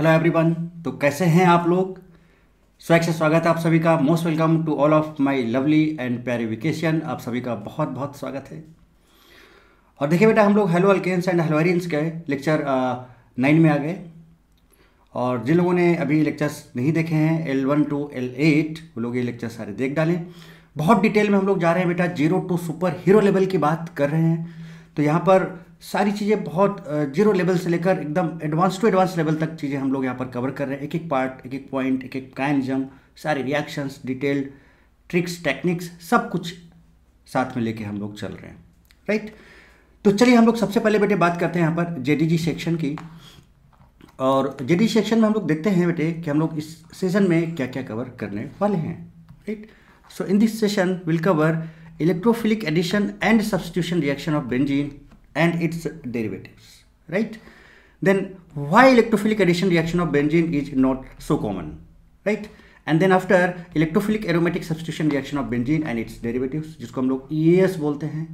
Hello everyone तो कैसे हैं आप लोग स्वागत से स्वागत है आप सभी का most welcome to all of my lovely and प्यारे वेकेशन आप सभी का बहुत बहुत स्वागत है और देखिए बेटा हम लोग हेलो अल्केन्स एंड हेलोरियंस के लेक्चर नाइन में आ गए और जिन लोगों ने अभी लेक्चर्स नहीं देखे हैं L one two L eight वो लोग ये लेक्चर सारे देख डालें बहुत डिटेल में हम लोग जा रहे हैं बेटा zero to super hero level की बात कर रहे हैं तो यहाँ पर सारी चीज़ें बहुत जीरो लेवल से लेकर एकदम एडवांस टू एडवांस लेवल तक चीज़ें हम लोग यहाँ पर कवर कर रहे हैं एक एक पार्ट एक एक पॉइंट एक एक काइनिज्म सारे रिएक्शंस डिटेल्ड ट्रिक्स टेक्निक्स सब कुछ साथ में लेके हम लोग चल रहे हैं राइट तो चलिए हम लोग सबसे पहले बेटे बात करते हैं यहाँ पर जे सेक्शन की और जे सेक्शन में हम लोग देखते हैं बेटे कि हम लोग इस सेशन में क्या क्या कवर करने वाले हैं right so in this session will cover electrophilic addition and substitution reaction of benzene and its derivatives right then why electrophilic addition reaction of benzene is not so common right and then after electrophilic aromatic substitution reaction of benzene and its derivatives jisko hum log es bolte hain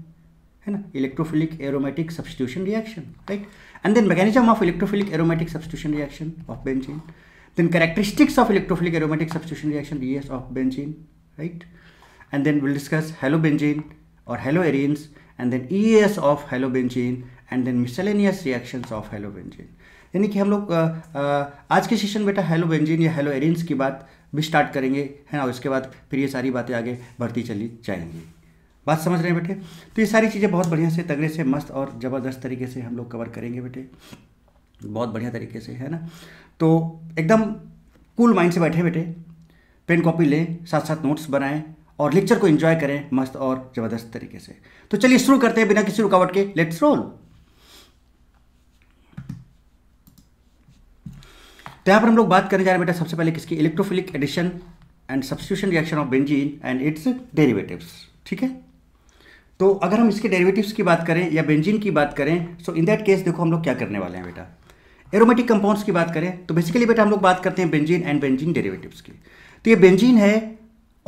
hai na electrophilic aromatic substitution reaction right and then mechanism of electrophilic aromatic substitution reaction of benzene then characteristics of electrophilic aromatic substitution reaction es of benzene right and then we'll discuss halobenzene or haloarenes and then S of halobenzene and then miscellaneous reactions of halobenzene यानी कि हम लोग आज के session बेटा हेलोबेंजीन या hello arenes की बात भी स्टार्ट करेंगे है ना उसके बाद फिर ये सारी बातें आगे बढ़ती चली जाएंगी बात समझ रहे हैं बेटे तो ये सारी चीज़ें बहुत बढ़िया से तगड़े से मस्त और ज़बरदस्त तरीके से हम लोग कवर करेंगे बेटे बहुत बढ़िया तरीके से है ना तो एकदम कूल माइंड से बैठे बेटे पेन कॉपी लें साथ साथ नोट्स बनाएं और लेक्चर को एंजॉय करें मस्त और ज़बरदस्त तरीके से तो चलिए शुरू करते हैं बिना किसी रुकावट के लेट्स रोल तो यहां पर हम लोग बात करने जा रहे हैं बेटा सबसे पहले किसकी electrophilic addition and substitution reaction of benzene and its derivatives ठीक है तो अगर हम इसके डेरिवेटिव्स की बात करें या बेंजीन की बात करें सो इन दैट केस देखो हम लोग क्या करने वाले हैं बेटा एरोमेटिक कंपाउंड्स की बात करें तो बेसिकली बेटा हम लोग बात करते हैं बेंजीन एंड बेंजीन डेरिवेटिव्स की तो ये बेंजीन है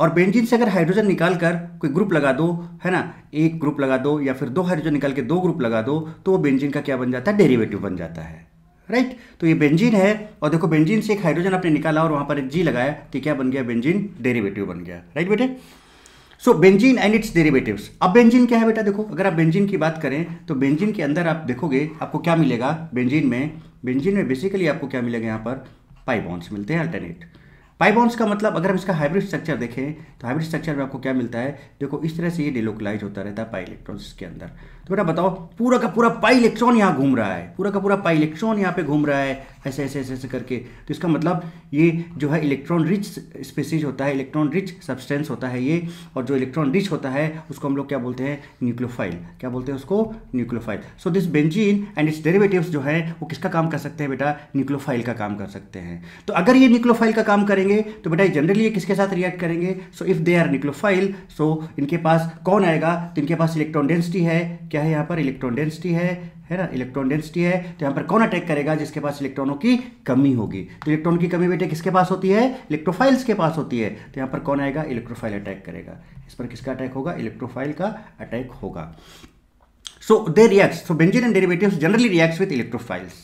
और बेंजीन से अगर हाइड्रोजन निकाल कर कोई ग्रुप लगा दो है ना एक ग्रुप लगा दो या फिर दो हाइड्रोजन निकाल के दो ग्रुप लगा दो तो वो बेंजीन का क्या बन जाता है डेरिवेटिव बन जाता है राइट तो ये बेंजीन है और देखो बेंजीन से एक हाइड्रोजन आपने निकाला और वहां पर एक जी लगाया तो क्या बन गया बेंजीन डेरिवेटिव बन गया राइट बेटे so benzene and its derivatives अब बेंजीन क्या है बेटा देखो अगर आप बेंजीन की बात करें तो बेंजीन के अंदर आप देखोगे आपको क्या मिलेगा बेंजीन में बेंजीन में बेसिकली आपको क्या मिलेगा यहाँ पर पाई बॉन्ड्स मिलते हैं अल्टरनेट पाई बॉन्ड्स का मतलब अगर हम इसका हाइब्रिड स्ट्रक्चर देखें तो हाइब्रिड स्ट्रक्चर में आपको क्या मिलता है देखो इस तरह से ये डिलोकलाइज होता रहता है पाई इलेक्ट्रॉन्स के अंदर तो बेटा बताओ पूरा का पूरा पाई इलेक्ट्रॉन यहाँ घूम रहा है पूरा का पूरा पाई इलेक्ट्रॉन यहाँ पे घूम रहा है ऐसे ऐसे ऐसे ऐसे करके तो इसका मतलब ये जो है इलेक्ट्रॉन रिच स्पेसिज होता है इलेक्ट्रॉन रिच सब्सटेंस होता है ये और जो इलेक्ट्रॉन रिच होता है उसको हम लोग क्या बोलते हैं न्यूक्लोफाइल क्या बोलते हैं उसको nucleophile so this benzene and its derivative जो है वो किसका काम कर सकते हैं बेटा न्यूक्लोफाइल का काम कर सकते हैं तो अगर ये न्यूक्लोफाइल का काम करेंगे तो बेटा जनरली ये किसके साथ रिएक्ट करेंगे so if they are nucleophile so इनके पास कौन आएगा तो इनके पास इलेक्ट्रॉन डेंसिटी है क्या क्या है यहाँ पर इलेक्ट्रॉन डेंसिटी है है ना इलेक्ट्रॉन डेंसिटी है तो यहाँ पर कौन अटैक करेगा जिसके पास इलेक्ट्रॉनों की कमी होगी तो इलेक्ट्रॉन की कमी बेटे किसके पास होती है इलेक्ट्रोफाइल्स के पास होती है तो यहाँ पर कौन आएगा इलेक्ट्रोफाइल अटैक करेगा इस पर किसका अटैक होगा इलेक्ट्रोफाइल का अटैक होगा so they react so benzene and derivative generally react with electrophiles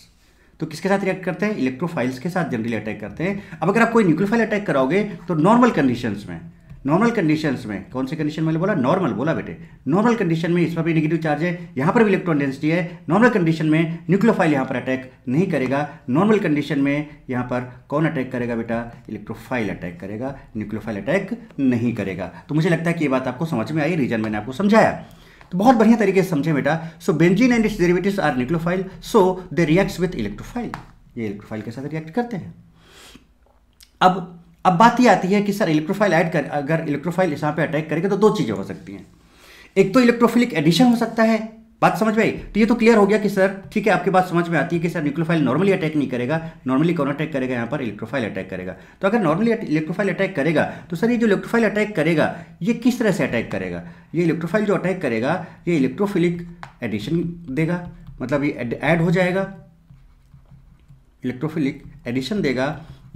तो किसके साथ रिएक्ट करते हैं इलेक्ट्रोफाइल्स के साथ जनरली अटैक करते हैं अब अगर आप कोई न्यूक्लियोफाइल अटैक कराओगे तो नॉर्मल कंडीशंस में नॉर्मल कंडीशंस में कौन सी कंडीशन मैंने बोला नॉर्मल बोला बेटे नॉर्मल कंडीशन में इस पर भी निगेटिव चार्ज है यहाँ पर भी इलेक्ट्रॉन डेंसिटी है नॉर्मल कंडीशन में न्यूक्लोफाइल यहाँ पर अटैक नहीं करेगा नॉर्मल कंडीशन में यहाँ पर कौन अटैक करेगा बेटा इलेक्ट्रोफाइल अटैक करेगा न्यूक्लियोफाइल अटैक नहीं करेगा तो मुझे लगता है कि ये बात आपको समझ में आई रीजन मैंने आपको समझाया तो बहुत बढ़िया तरीके से समझे बेटा so benzene and its derivative are nucleophile so they reacts with electrophile ये इलेक्ट्रोफाइल के साथ रिएक्ट करते हैं अब अब बात यह आती है कि सर इलेक्ट्रोफाइल ऐड कर अगर इलेक्ट्रोफाइल यहाँ पे अटैक करेगा तो दो चीज़ें हो सकती हैं एक तो इलेक्ट्रोफिलिक एडिशन हो सकता है बात समझ में आई तो ये तो क्लियर हो गया कि सर ठीक है आपकी बात समझ में आती है कि सर न्यूक्लोफाइल नॉर्मली अटैक नहीं करेगा नॉर्मली कौन अटैक करेगा यहाँ पर इलेक्ट्रोफाइल अटैक करेगा तो अगर नॉर्मली इलेक्ट्रोफाइल अटैक करेगा तो सर ये जो इलेक्ट्रोफाइल अटैक करेगा ये किस तरह से अटैक करेगा ये इलेक्ट्रोफाइल जो अटैक करेगा ये इलेक्ट्रोफिलिक एडिशन देगा मतलब ये ऐड हो जाएगा इलेक्ट्रोफिलिक एडिशन देगा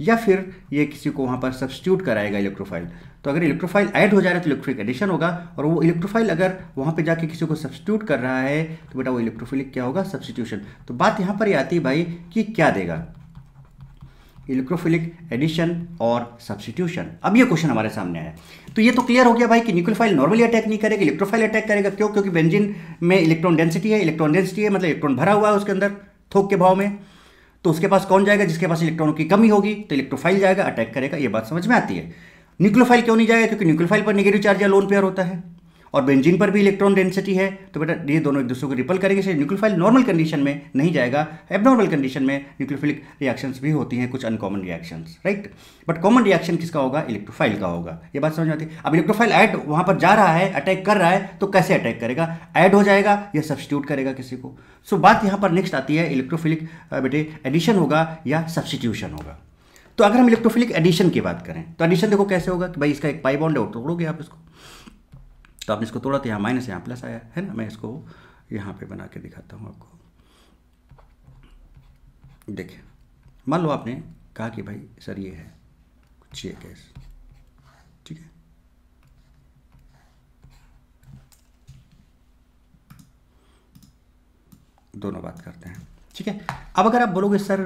या फिर ये किसी को वहाँ पर सब्सिट्यूट कराएगा इलेक्ट्रोफाइल तो अगर इलेक्ट्रोफाइल ऐड हो जा रहा है तो इलेक्ट्रिक एडिशन होगा और वो इलेक्ट्रोफाइल अगर वहाँ पे जाके किसी को सब्सिट्यूट कर रहा है तो बेटा वो इलेक्ट्रोफिलिक क्या होगा सब्सिट्यूशन तो बात यहाँ पर ही आती है भाई कि क्या देगा इलेक्ट्रोफिलिक एडिशन और सब्सिट्यूशन अब ये क्वेश्चन हमारे सामने आया तो ये तो क्लियर हो गया भाई कि न्यूक्लोफाइल नॉर्मली अटैक नहीं करेगा इलेक्ट्रोफाइल अटैक करेगा क्यों क्योंकि बेंजिन में इलेक्ट्रॉन डेंसिटी है इलेक्ट्रॉन डेंसिटी है मतलब इलेक्ट्रॉन भरा हुआ है उसके अंदर थोक के भाव में तो उसके पास कौन जाएगा जिसके पास इलेक्ट्रॉनों की कमी होगी तो इलेक्ट्रोफाइल जाएगा अटैक करेगा ये बात समझ में आती है न्यूक्लोफाइल क्यों नहीं जाएगा क्योंकि न्यूक्लोफाइल पर निगेटिव चार्ज या लोन पेयर होता है और बेंजीन पर भी इलेक्ट्रॉन डेंसिटी है तो बेटा ये दोनों एक दूसरे को रिपल करेंगे इसलिए न्यूक्लियोफाइल नॉर्मल कंडीशन में नहीं जाएगा एबनॉर्मल कंडीशन में न्यूक्लियोफिलिक रिएक्शंस भी होती हैं कुछ uncommon reactions right but common reaction किसका होगा इलेक्ट्रोफाइल का होगा ये बात समझ में आती है अब इलेक्ट्रोफाइल ऐड वहाँ पर जा रहा है अटैक कर रहा है तो कैसे अटैक करेगा ऐड हो जाएगा या सब्सिट्यूट करेगा किसी को सो so, बात यहाँ पर नेक्स्ट आती है इलेक्ट्रोफिलिक बेटे एडिशन होगा या सब्सिट्यूशन होगा तो अगर हम इलेक्ट्रोफिलिक एडिशन की बात करें तो एडिशन देखो कैसे होगा कि भाई इसका एक पाई बॉन्ड है और तोड़ोगे आप इसको तो आपने इसको तोड़ा तो यहाँ माइनस यहाँ प्लस आया है ना मैं इसको यहाँ पे बना के दिखाता हूँ आपको देखिए मान लो आपने कहा कि भाई सर ये है कुछ ये ठीक है दोनों बात करते हैं ठीक है अब अगर आप बोलोगे सर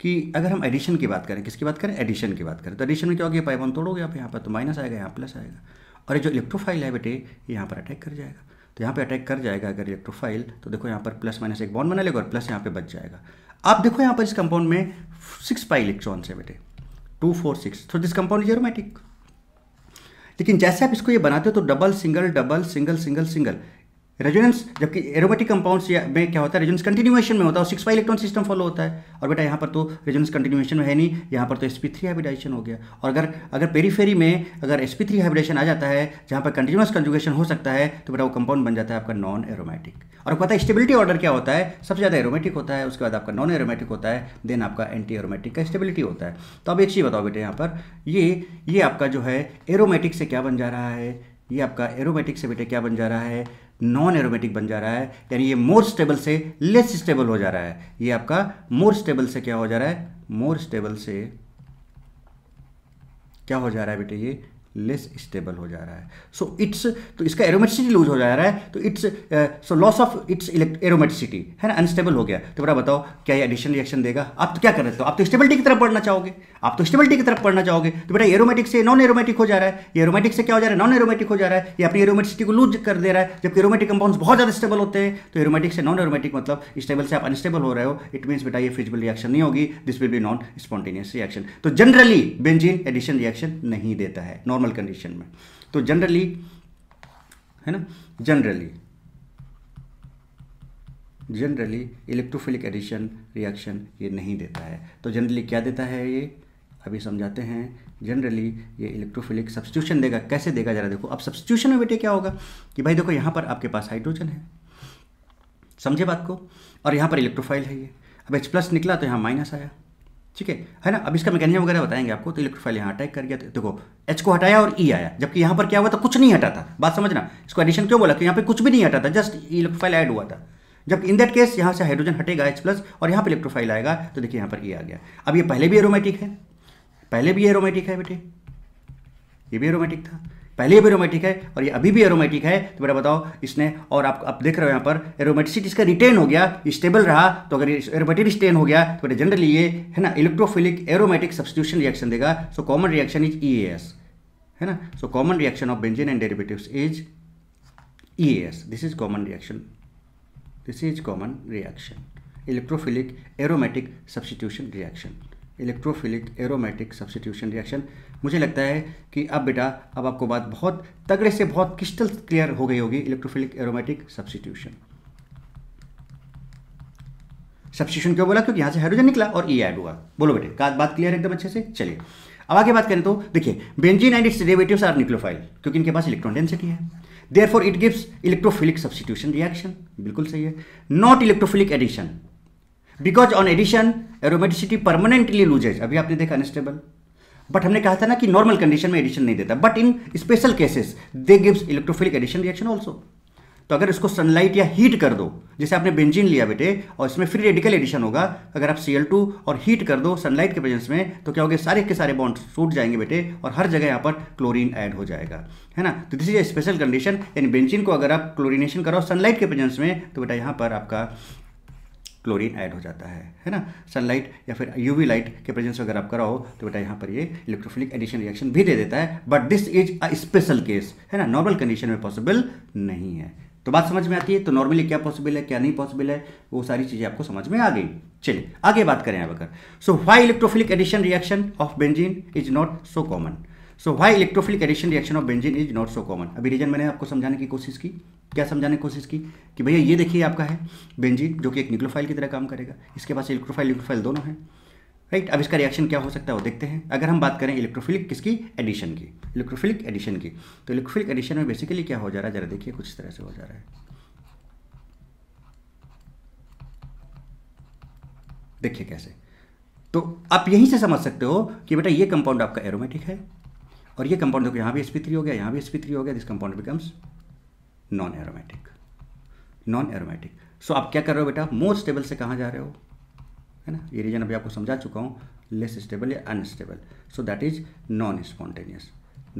कि अगर हम एडिशन की बात करें किसकी बात करें एडिशन की बात करें तो एडिशन में क्या होगी पाई वन तोड़ोगे आप यहाँ पर तो माइनस आएगा यहाँ प्लस आएगा और ये जो इलेक्ट्रोफाइल है बेटे ये यहाँ पर अटैक कर जाएगा तो यहाँ पे अटैक कर जाएगा अगर इलेक्ट्रोफाइल तो देखो यहाँ पर प्लस माइनस एक बॉन्ड बना लेगा और प्लस यहाँ पे बच जाएगा आप देखो यहाँ पर इस कंपाउंड में सिक्स पाई इलेक्ट्रॉन है बेटे टू फोर सिक्स तो दिस कंपाउंड इज एरोमेटिक लेकिन जैसे आप इसको ये बनाते हो तो double single double single single single resonance जबकि एरोमेटिक कंपाउंड्स में क्या होता है रेजोनेंस कंटिन्यूएशन में होता है और six five electron system follow होता है और बेटा यहाँ पर तो रेजोनेंस कंटिन्यूएशन में है नहीं यहाँ पर तो एसपी थ्री हाइब्रिडाइजेशन हो गया और अगर अगर पेरीफेरी में अगर एसपी थ्री हाइब्रिडाइजेशन आ जाता है जहाँ पर कंटिन्यूस कंजुगेशन हो सकता है तो बेटा वो कंपाउंड बन जाता है आपका नॉन एरोमेटिक और पता है स्टेबिलिटी ऑर्डर क्या होता है सबसे ज़्यादा एरोमेटिक होता है उसके बाद आपका नॉन एरोमेटिक होता है देन आपका एंटी एरोमेटिक का स्टेबिलिटी होता है तो अब एक चीज़ बताओ बेटे यहाँ पर ये ये आपका जो है एरोमेटिक से क्या बन जा रहा है ये आपका एरोमेटिक से बेटे क्या बन जा रहा है नॉन एरोमेटिक बन जा रहा है यानी ये मोर स्टेबल से लेस स्टेबल हो जा रहा है ये आपका मोर स्टेबल से क्या हो जा रहा है मोर स्टेबल से क्या हो जा रहा है बेटे ये लेस स्टेबल हो जा रहा है सो so, इट्स तो इसका एरोमेटिसिटी लूज हो जा रहा है तो it's so loss of its aromaticity है ना अनस्टेबल हो गया तो बड़ा बताओ क्या ये एडिशनल रिएक्शन देगा आप तो क्या कर रहे हो तो आप तो स्टेबिलिटी की तरफ पढ़ना चाहोगे आप तो स्टेबिलिटी की तरफ पढ़ना चाहोगे तो बेटा एरोमेटिक से नॉन एरोमेटिक हो जा रहा है ये एरोमेटिक से क्या हो जा रहा है नॉन एरोमेटिक हो जा रहा है ये अपनी एरोमेटिसिटी को लूज कर दे रहा है जबकि एरोमेटिक कंपाउंड्स बहुत ज़्यादा स्टेबल होते हैं तो एरोमेटिक से नॉन एरोमेटिक मतलब स्टेबल से आप अनस्टेबल हो रहे हो इट मीन्स बेटा ये फिजिबल रिएक्शन नहीं होगी this will be non spontaneous reaction तो जनरली बेंजीन एडिशन रिएक्शन नहीं देता है नॉर्मल नॉर्मल कंडीशन में तो जनरली है ना generally generally electrophilic addition reaction ये नहीं देता है तो जनरली क्या देता है ये अभी समझाते हैं जनरली ये इलेक्ट्रोफिलिक सब्सिट्यूशन देगा कैसे देगा जरा देखो अब सब्सिट्यूशन में बेटे क्या होगा कि भाई देखो यहाँ पर आपके पास हाइड्रोजन है समझे बात को और यहाँ पर इलेक्ट्रोफाइल है ये अब H प्लस निकला तो यहाँ माइनस आया ठीक है है ना अब इसका मैकेनिज्म वगैरह बताएंगे आपको तो इलेक्ट्रोफाइल यहाँ अटैक कर गया तो देखो एच को हटाया और ई e आया जबकि यहाँ पर क्या हुआ था कुछ नहीं हटा था बात समझना इसको एडिशन क्यों बोला कि यहाँ पर कुछ भी नहीं हटा था जस्ट इलेक्ट्रोफाइल ऐड हुआ था जब इन दैट केस यहाँ से हाइड्रोजन हटेगा एच प्लस और यहाँ पर इलेक्ट्रोफाइल आएगा तो देखिए यहाँ पर ई e आ गया अब ये पहले भी एरोमेटिक है पहले भी एरोमेटिक है बेटे ये भी एरोमेटिक था पहले भी एरोमेटिक है और ये अभी भी एरोमेटिक है तो बेटा बताओ इसने और आप आप देख रहे हो यहाँ पर एरोमेटिसिटी इसका रिटेन हो गया स्टेबल रहा तो अगर एरोमेटिक रिटेन हो गया तो बेटा जनरली ये है ना इलेक्ट्रोफिलिक एरोमेटिक सब्सिट्यूशन रिएक्शन देगा so common reaction is E है ना so common reaction of benzene and derivative is E this is common reaction this is common reaction electrophilic aromatic substitution reaction electrophilic aromatic substitution reaction मुझे लगता है कि अब बेटा अब आपको बात बहुत तगड़े से बहुत क्रिस्टल क्लियर हो गई होगी इलेक्ट्रोफिलिक एरोमेटिक सब्सिट्यूशन सब्सिट्यूशन क्यों बोला क्योंकि यहां से हाइड्रोजन निकला और ई e ऐड हुआ बोलो बेटे बात क्लियर एकदम अच्छे से चलिए अब आगे बात करें तो देखिए benzene and its derivatives are nucleophile क्योंकि इनके पास इलेक्ट्रॉन डेंसिटी है therefore it gives electrophilic substitution reaction बिल्कुल सही है not electrophilic addition because on addition aromaticity permanently loses अभी आपने देखा अनस्टेबल बट हमने कहा था ना कि नॉर्मल कंडीशन में एडिशन नहीं देता but in special cases they gives electrophilic addition reaction also तो अगर इसको सनलाइट या हीट कर दो जैसे आपने बेंजीन लिया बेटे और इसमें फ्री रेडिकल एडिशन होगा अगर आप सी और हीट कर दो सनलाइट के प्रेजेंस में तो क्या होगा सारे के सारे बॉन्ड टूट जाएंगे बेटे और हर जगह यहाँ पर क्लोरीन ऐड हो जाएगा है ना तो this is a special condition यानी बेंजीन को अगर आप क्लोरीनेशन करो सनलाइट के प्रेजेंस में तो बेटा यहाँ पर आपका क्लोरीन ऐड हो जाता है है ना सनलाइट या फिर यूवी लाइट के प्रेजेंस अगर आप कराओ तो बेटा यहाँ पर ये इलेक्ट्रोफिलिक एडिशन रिएक्शन भी दे देता है but this is a special case है ना नॉर्मल कंडीशन में पॉसिबल नहीं है तो बात समझ में आती है तो नॉर्मली क्या पॉसिबल है क्या नहीं पॉसिबल है वो सारी चीज़ें आपको समझ में आ गई चलिए आगे बात करें अब अगर so why electrophilic addition reaction of benzene is not so common so why electrophilic addition reaction of benzene is not so common अभी रीजन मैंने आपको समझाने की कोशिश की क्या समझाने की कोशिश की कि भैया ये देखिए आपका है बेंजिन जो कि एक न्यूक्लोफाइल की तरह काम करेगा इसके पास इलेक्ट्रोफाइल न्यूक्लोफाइल दोनों है राइट अब इसका रिएक्शन क्या हो सकता है वो देखते हैं अगर हम बात करें इलेक्ट्रोफिलिक किसकी एडिशन की इलेक्ट्रोफिलिक एडिशन की तो इलेक्ट्रोफिलिक एडिशन में बेसिकली क्या हो जा रहा है जरा देखिए कुछ इस तरह से हो जा रहा है देखिए कैसे तो आप यहीं से समझ सकते हो कि बेटा ये कंपाउंड आपका एरोमेटिक है और ये कंपाउंड देखो यहाँ भी थ्री हो गया यहाँ भी थ्री हो गया this compound becomes non aromatic non aromatic so आप क्या कर रहे हो बेटा मोर स्टेबल से कहाँ जा रहे हो है ना ये रीजन अभी आपको समझा चुका हूँ लेस स्टेबल या unstable so that is non spontaneous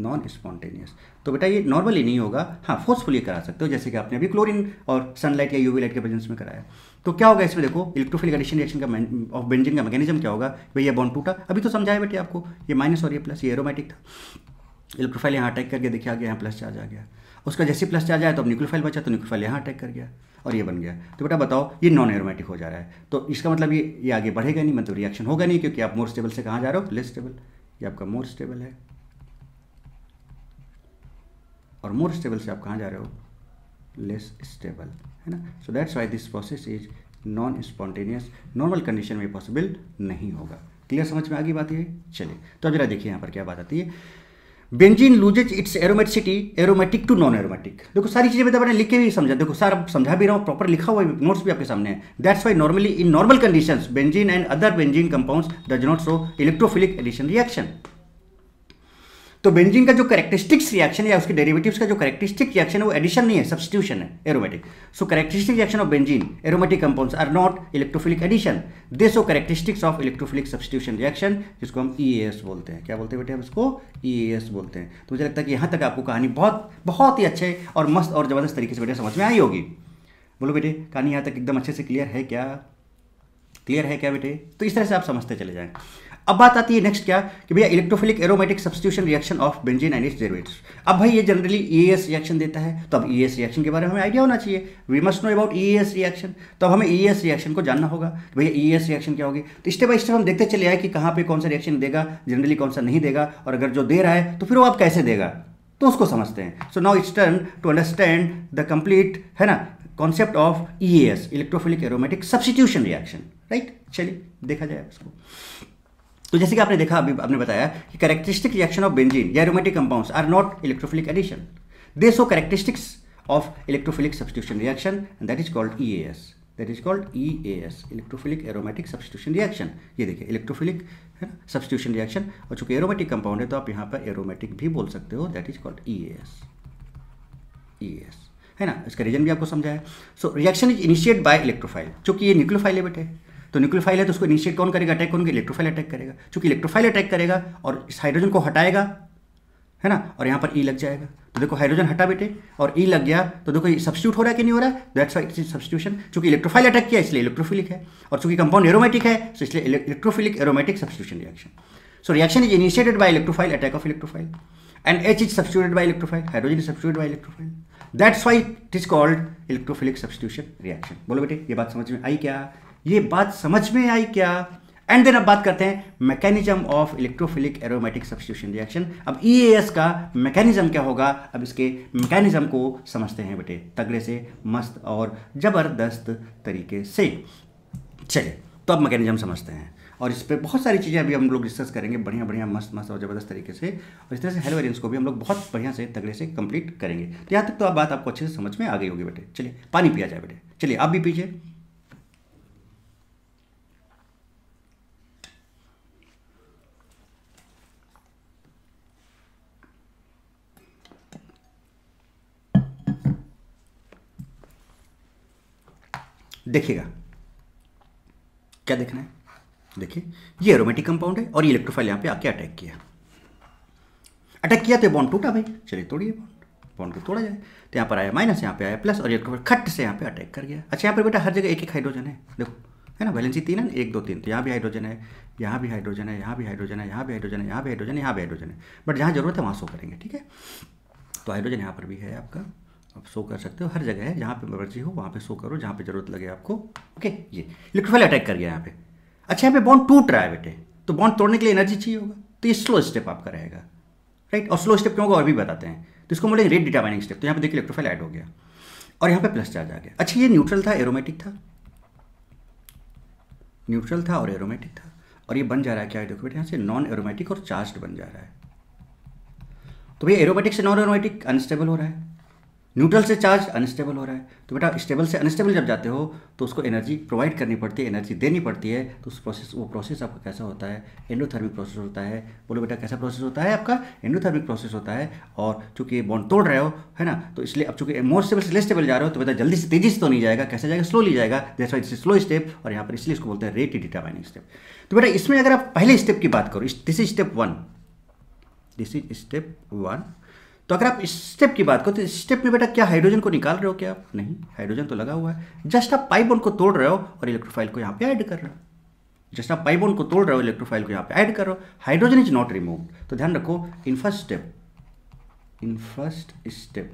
non spontaneous तो बेटा ये नॉर्मली नहीं होगा हाँ फोर्सफुली करा सकते हो जैसे कि आपने अभी क्लोरीन और सनलाइट या यूवी लाइट के प्रेजेंस में कराया तो क्या होगा इसमें देखो इलेक्ट्रोफिल एडिशन रिएक्शन का ऑफ बेंजिन का मैकेनिज्म क्या होगा भाई बॉन्ड टूटा अभी तो समझाया बेटे आपको ये माइनस और ये प्लस ये एरोमेटिक था इलेक्ट्रोफाइल यहाँ अटैक करके देखिए आ गया यहाँ प्लस चार्ज आ गया उसका जैसे प्लस चार्ज आया तो अब न्यूक्लोफाइल बचा तो न्यूक्लोफाइल यहाँ अटैक कर गया और ये बन गया तो बेटा बताओ ये नॉन एरोमेटिक हो जा रहा है तो इसका मतलब ये ये आगे बढ़ेगा नहीं मतलब रिएक्शन होगा नहीं क्योंकि आप मोर स्टेबल से कहाँ जा रहे हो लेस स्टेबल ये आपका मोर स्टेबल है और मोर स्टेबल से आप कहाँ जा रहे हो लेस स्टेबल है ना so that's why this process is non spontaneous normal condition में पॉसिबल नहीं होगा क्लियर समझ में आगे बात ये चलिए तो अब जरा देखिए यहाँ पर क्या बात आती है benzene loses its aromaticity aromatic to non aromatic देखो सारी चीज़ें मैं लिख के भी समझा देखो सारा समझा भी रहा हूँ प्रॉपर लिखा हुआ है नोट्स भी आपके सामने है that's why normally in normal conditions benzene and other benzene compounds does not show electrophilic addition reaction तो बेंजीन का जो करेक्टरिस्टिक्स रिएक्शन या उसके डेरिवेटिव्स का जो करेक्टरिस्टिक रिएक्शन है वो एडिशन नहीं है सब्सटीट्यूशन है aromatic so characteristic reaction of benzene aromatic compounds are not electrophilic addition they so characteristics of electrophilic substitution reaction जिसको हम ई e बोलते हैं क्या बोलते हैं बेटे हम इसको ई e बोलते हैं तो मुझे लगता है कि यहाँ तक आपको कहानी बहुत बहुत ही अच्छे और मस्त और ज़बरदस्त तरीके से बेटे समझ में आई होगी बोलो बेटे कहानी यहाँ तक एकदम अच्छे से क्लियर है क्या क्लियर है क्या बेटे तो इस तरह से आप समझते चले जाएँ अब बात आती है नेक्स्ट क्या कि भैया electrophilic aromatic substitution reaction of benzene and its derivatives अब भाई ये जनरली ईएस रिएक्शन देता है तो अब ईएस रिएक्शन के बारे में हमें आइडिया होना चाहिए we must know about ES reaction तो अब हमें ईएस रिएक्शन को जानना होगा कि भैया ईएस रिएक्शन क्या होगी तो स्टेप बाई स्टेप हम देखते चले आए कि कहाँ पर कौन सा रिएक्शन देगा जनरली कौन सा नहीं देगा और अगर जो दे रहा है तो फिर वो आप कैसे देगा तो उसको समझते हैं so now it's turn to understand the complete है ना concept of E S electrophilic aromatic substitution reaction right चलिए देखा जाए उसको तो जैसे कि आपने देखा अभी आपने बताया कि करेक्टरिस्टिक रिएक्शन ऑफ बेंजीन या aromatic compounds are not electrophilic addition they so characteristics of electrophilic substitution reaction that is called E A S that is called E A S electrophilic aromatic substitution reaction ये देखिए electrophilic है ना substitution reaction और चूंकि aromatic compound है तो आप यहाँ पर एरोमेटिक भी बोल सकते हो that is called E A S E S है ना इसका रीजन भी आपको समझाया so reaction is initiate by electrophile चूंकि ये न्यूक्लियोफाइल है तो न्यूक्लियोफाइल है तो उसको इनिशिएट कौन करेगा अटैक कौन करेगा इलेक्ट्रोफाइल अटैक करेगा चूंकि इलेक्ट्रोफाइल अटैक करेगा और इस हाइड्रोजन को हटाएगा है ना और यहाँ पर ई e लग जाएगा तो देखो हाइड्रोजन हटा बेटे और ई e लग गया तो देखो सब्सिट्यूट हो रहा है कि नहीं हो रहा है दैट्स वाई सब्सिट्यूशन चूंकि इलेक्ट्रोफाइल अटैक किया इसलिए इलेक्ट्रोफिलिक है और चूंकि कंपाउंड एरोमेटिक है तो इसलिए electrophilic aromatic substitution reaction so reaction is initiated by electrophile attack of electrophile and H is substituted by electrophile hydrogen is substituted by electrophile that's why it is called electrophilic substitution reaction बोलो बेटे ये बात समझ में आई क्या ये बात समझ में आई क्या एंड देन अब बात करते हैं mechanism of electrophilic aromatic substitution reaction अब ई e का मैकेनिज्म क्या होगा अब इसके मैकेनिज्म को समझते हैं बेटे तगड़े से मस्त और ज़बरदस्त तरीके से चलिए तो अब मैकेनिज्म समझते हैं और इस पर बहुत सारी चीज़ें अभी हम लोग डिस्कस करेंगे बढ़िया बढ़िया मस्त मस्त और ज़बरदस्त तरीके से और इस तरह से हेलोवेरियंस को भी हम लोग बहुत बढ़िया से तगड़े से कंप्लीट करेंगे तो यहाँ तक तो आप बात आपको अच्छे से समझ में आ गई होगी बेटे चलिए पानी पिया जाए बेटे चलिए आप भी पीजिए देखिएगा क्या देखना है देखिए ये एरोमेटिक कंपाउंड है और ये इलेक्ट्रोफाइल यहां पे आके अटैक किया अटैक किया तो बॉन्ड टूटा भाई चलिए तोड़िए बॉन्ड बॉन्ड को तोड़ा जाए तो यहां पर आया माइनस यहां पे आया प्लस और इलेक्ट्रोफाइल खट से यहां पे अटैक कर गया अच्छा यहां पर बेटा हर जगह एक एक हाइड्रोजन है देखो है ना वैलेंसी तीन है एक दो तीन तो यहाँ भी हाइड्रोजन है यहाँ भी हाइड्रोजन है यहाँ भी हाइड्रोजन है यहाँ भी हाइड्रोजन है यहाँ भी हाइड्रोजन है यहाँ भी हाइड्रोजन है बट जहाँ जरूरत है वहाँ शो करेंगे ठीक है तो हाइड्रोजन यहाँ पर भी है आपका आप शो कर सकते हो हर जगह है जहाँ पे मर्जी हो वहाँ पे शो करो जहाँ पे जरूरत लगे आपको ओके ये इलेक्ट्रोफाइल अटैक कर गया यहाँ पे अच्छा यहाँ पे बॉन्ड टूट रहा है बेटे तो बॉन्ड तोड़ने के लिए एनर्जी चाहिए होगा तो ये स्लो स्टेप आपका रहेगा राइट और स्लो स्टेप क्यों होगा और भी बताते हैं तो इसको बोले रेड डिटामाइनिंग स्टेप तो यहाँ पे देखिए इलेक्ट्रोफाइल ऐड हो गया और यहाँ पे प्लस चार्ज आ गया अच्छा ये न्यूट्रल था एरोमेटिक था न्यूट्रल था और एरोमेटिक था और ये बन जा रहा है क्या देखो बेटे यहाँ से नॉन एरोमेटिक और चार्ज बन जा रहा है तो भैया एरोमेटिक से नॉन एरोमेटिक अनस्टेबल हो रहा है न्यूट्रल से चार्ज अनस्टेबल हो रहा है तो बेटा स्टेबल से अनस्टेबल जब जाते हो तो उसको एनर्जी प्रोवाइड करनी पड़ती है एनर्जी देनी पड़ती है तो उस प्रोसेस वो प्रोसेस आपका कैसा होता है एंडोथर्मिक प्रोसेस होता है बोलो बेटा कैसा प्रोसेस होता है आपका एंडोथर्मिक प्रोसेस होता है और चूंकि बॉन्ड तोड़ रहे हो है ना तो इसलिए अब चूंकि मोर स्टेबल से लेस स्टेबल जा रहे हो तो बेटा जल्दी से तेजी से तो नहीं जाएगा कैसे जाएगा स्लोली जाएगा जैसा इट्स स्लो स्टेप और यहाँ पर इसलिए इसको बोलते हैं रेट डिटामाइनिंग स्टेप तो बेटा इसमें अगर आप पहले स्टेप की बात करो this is step one this is step one तो अगर आप स्टेप की बात करो तो स्टेप में बेटा क्या हाइड्रोजन को निकाल रहे हो क्या आप नहीं हाइड्रोजन तो लगा हुआ है जस्ट आप पाइप बॉन्ड को तोड़ रहे हो और इलेक्ट्रोफाइल को यहाँ पे ऐड कर रहे हो जस्ट आप पाइप बॉन्ड को तोड़ रहे हो इलेक्ट्रोफाइल को यहाँ पे ऐड कर रहे हो हाइड्रोजन इज नॉट रिमूव तो ध्यान रखो in first step in first step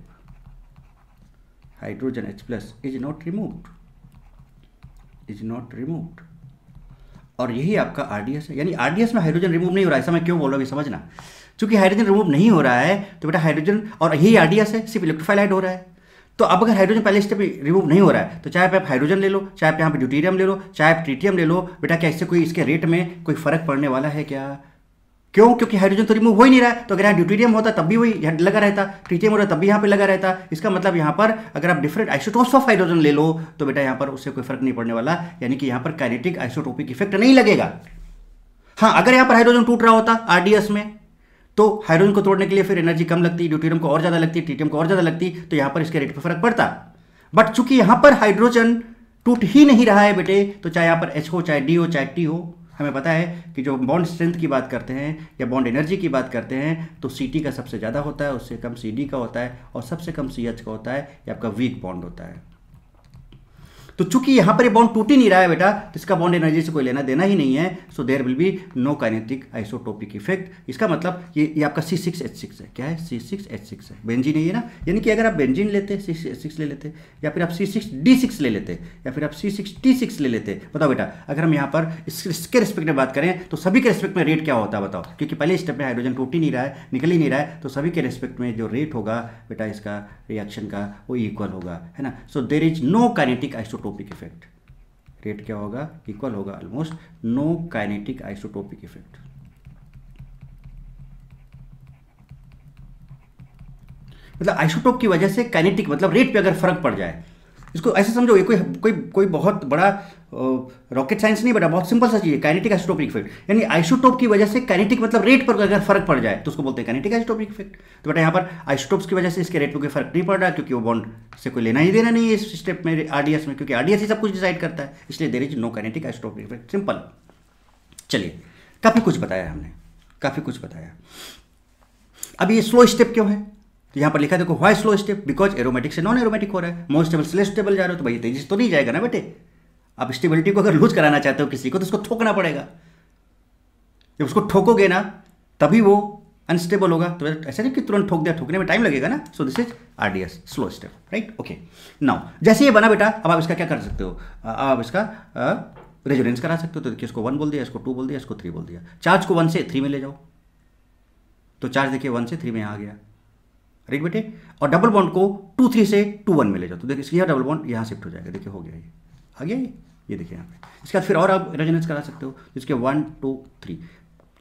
hydrogen H plus is not removed is not removed और यही आपका आरडीएस है यानी आरडीएस में हाइड्रोजन रिमूव नहीं हो रहा है ऐसा मैं क्यों बोल रहा हूँ समझना चूंकि हाइड्रोजन रिमूव नहीं हो रहा है तो बेटा हाइड्रोजन और यही आरडीएस है सिर्फ इलेक्ट्रोफाइलाइड हो रहा है तो अब अगर हाइड्रोजन पहले स्टेप रिमूव नहीं हो रहा है तो चाहे आप हाइड्रोजन ले लो चाहे आप यहाँ पे ड्यूटीरियम ले लो चाहे आप ट्रीटियम ले लो बेटा क्या इससे कोई इसके रेट में कोई फर्क पड़ने वाला है क्या क्यों क्योंकि हाइड्रोजन तो रिमूव हो ही नहीं रहा है तो अगर यहाँ ड्यूटीरियम होता तब भी वही लगा रहता ट्रीटियम होता तब भी यहाँ पर लगा रहता इसका मतलब यहाँ पर अगर आप डिफरेंट आइसोटोप्स ऑफ हाइड्रोजन ले लो तो बेटा यहाँ पर उससे कोई फर्क नहीं पड़ने वाला यानी कि यहाँ पर काइनेटिक आइसोटोपिक इफेक्ट नहीं लगेगा हाँ अगर यहाँ पर हाइड्रोजन टूट रहा होता आरडीएस में तो हाइड्रोजन को तोड़ने के लिए फिर एनर्जी कम लगती ड्यूटेरियम को और ज़्यादा लगती टीटियम को और ज़्यादा लगती तो यहाँ पर इसके रेट पर फर्क पड़ता बट चूंकि यहाँ पर हाइड्रोजन टूट ही नहीं रहा है बेटे तो चाहे यहाँ पर एच हो चाहे डी हो चाहे टी हो हमें पता है कि जो बॉन्ड स्ट्रेंथ की बात करते हैं या बॉन्ड एनर्जी की बात करते हैं तो सी का सबसे ज़्यादा होता है उससे कम सी का होता है और सबसे कम सी का होता है या आपका वीक बॉन्ड होता है तो चूंकि यहां पर ये बॉन्ड टूट ही नहीं रहा है बेटा तो इसका बॉन्ड एनर्जी से कोई लेना देना ही नहीं है so there will be no kinetic isotopic effect इसका मतलब ये ये आपका सी सिक्स एच सिक्स है क्या है सी सिक्स एच सिक्स है ही है ना यानी कि अगर आप बेंजिन लेते सी एच सिक्स ले लेते या फिर आप सी सिक्स डी सिक्स ले लेते या फिर आप सी सिक्स टी सिक्स ले लेते बताओ बेटा अगर हम यहाँ पर इसके रिस्पेक्ट में बात करें तो सभी के रिस्पेक्ट में रेट क्या होता है बताओ क्योंकि पहले स्टेप में हाइड्रोजन टूट ही नहीं रहा है निकल ही नहीं रहा है तो सभी के रिस्पेक्ट में जो रेट होगा बेटा इसका रिएक्शन का वो इक्वल होगा है ना so there is no kinetic isotopic isotopic effect rate क्या होगा इक्वल होगा almost no kinetic isotopic effect मतलब आइसोटोप की वजह से काइनेटिक मतलब रेट पे अगर फर्क पड़ जाए इसको ऐसे समझो ये कोई कोई कोई बहुत बड़ा रॉकेट साइंस नहीं बड़ा बहुत सिंपल सा चीज़ है कैनेटिक आइसोटोपिक इफेक्ट यानी आइसोटोप की वजह से कैनेटिक मतलब रेट पर अगर फर्क पड़ जाए तो उसको बोलते हैं कैनेटिक आइसोटोपिक इफेक्ट तो बेटा यहाँ पर आइसोटोप्स की वजह से इसके रेट पर कोई फर्क नहीं पड़ रहा क्योंकि वो बॉन्ड से कोई लेना ही देना नहीं है इस स्टेप में आरडीएस में क्योंकि आरडीएस ही सब कुछ डिसाइड करता है इसलिए there is no kinetic isotopic effect simple चलिए काफ़ी कुछ बताया हमने काफ़ी कुछ बताया अब ये स्लो स्टेप क्यों है तो यहाँ पर लिखा देखो why slow step because aromatic से नॉन एरोमेटिक हो रहा है मोर स्टेबल स्लेस स्टेबल जा रहे हो तो भाई तेजी से तो नहीं जाएगा ना बेटे आप स्टेबिलिटी को अगर लूज कराना चाहते हो किसी को तो उसको ठोकना पड़ेगा जब उसको ठोकोगे ना तभी वो अनस्टेबल होगा तो ऐसा नहीं कि तुरंत ठोक दिया ठोकने में टाइम लगेगा ना so this is R D S slow step right okay now जैसे ये बना बेटा अब आप इसका क्या कर सकते हो आप इसका रेजोनेंस करा सकते हो तो देखिए इसको वन बोल दिया इसको टू बोल दिया इसको थ्री बोल दिया चार्ज को वन से थ्री में ले जाओ तो चार्ज देखिए वन से थ्री में आ गया राइट बेटे और डबल बॉन्ड को टू थ्री से टू वन में ले जाओ तो देखिए यह डबल बॉन्ड यहाँ शिफ्ट हो जाएगा देखिए हो गया ये आ गया ये ये देखिए यहाँ पे इसके बाद फिर और आप रेजोनेंस करा सकते हो जिसके वन टू थ्री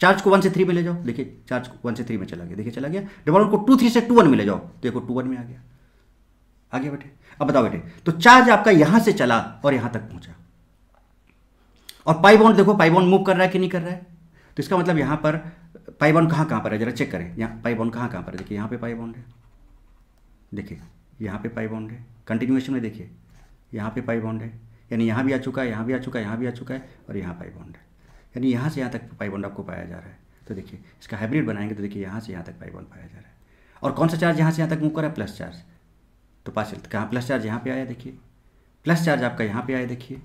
चार्ज को वन से थ्री में ले जाओ देखिए चार्ज को वन से थ्री में चला गया देखिए चला गया डबल बॉन्ड को टू थ्री से टू वन में ले जाओ देखो टू वन में आ गया आ गया बेटे अब बताओ बेटे तो चार्ज आपका यहाँ से चला और यहाँ तक पहुँचा और पाई बॉन्ड देखो पाई बॉन्ड मूव कर रहा है कि नहीं कर रहा है तो इसका मतलब यहाँ पर पाई बॉन्ड कहाँ कहाँ पर है जरा चेक करें यहाँ पाई बॉन्ड कहाँ कहाँ पर है देखिए यहाँ पे पाई बॉन्ड है देखिए यहाँ पे पाई बॉन्ड है कंटिन्यूएशन में देखिए यहाँ पे पाई बॉन्ड है यानी यहाँ भी आ चुका है यहाँ भी आ चुका है यहाँ भी आ चुका है और यहाँ पाई बॉन्ड है यानी यहाँ से यहाँ तक पाई बॉन्ड आपको पाया जा रहा है तो देखिए इसका हाइब्रिड बनाएंगे तो देखिए यहाँ से यहाँ तक पाई बॉन्ड पाया जा रहा है और कौन सा चार्ज यहाँ से यहाँ तक मूव करा प्लस चार्ज तो पास कहाँ प्लस चार्ज यहाँ पे आया देखिए प्लस चार्ज आपका यहाँ पे आया देखिए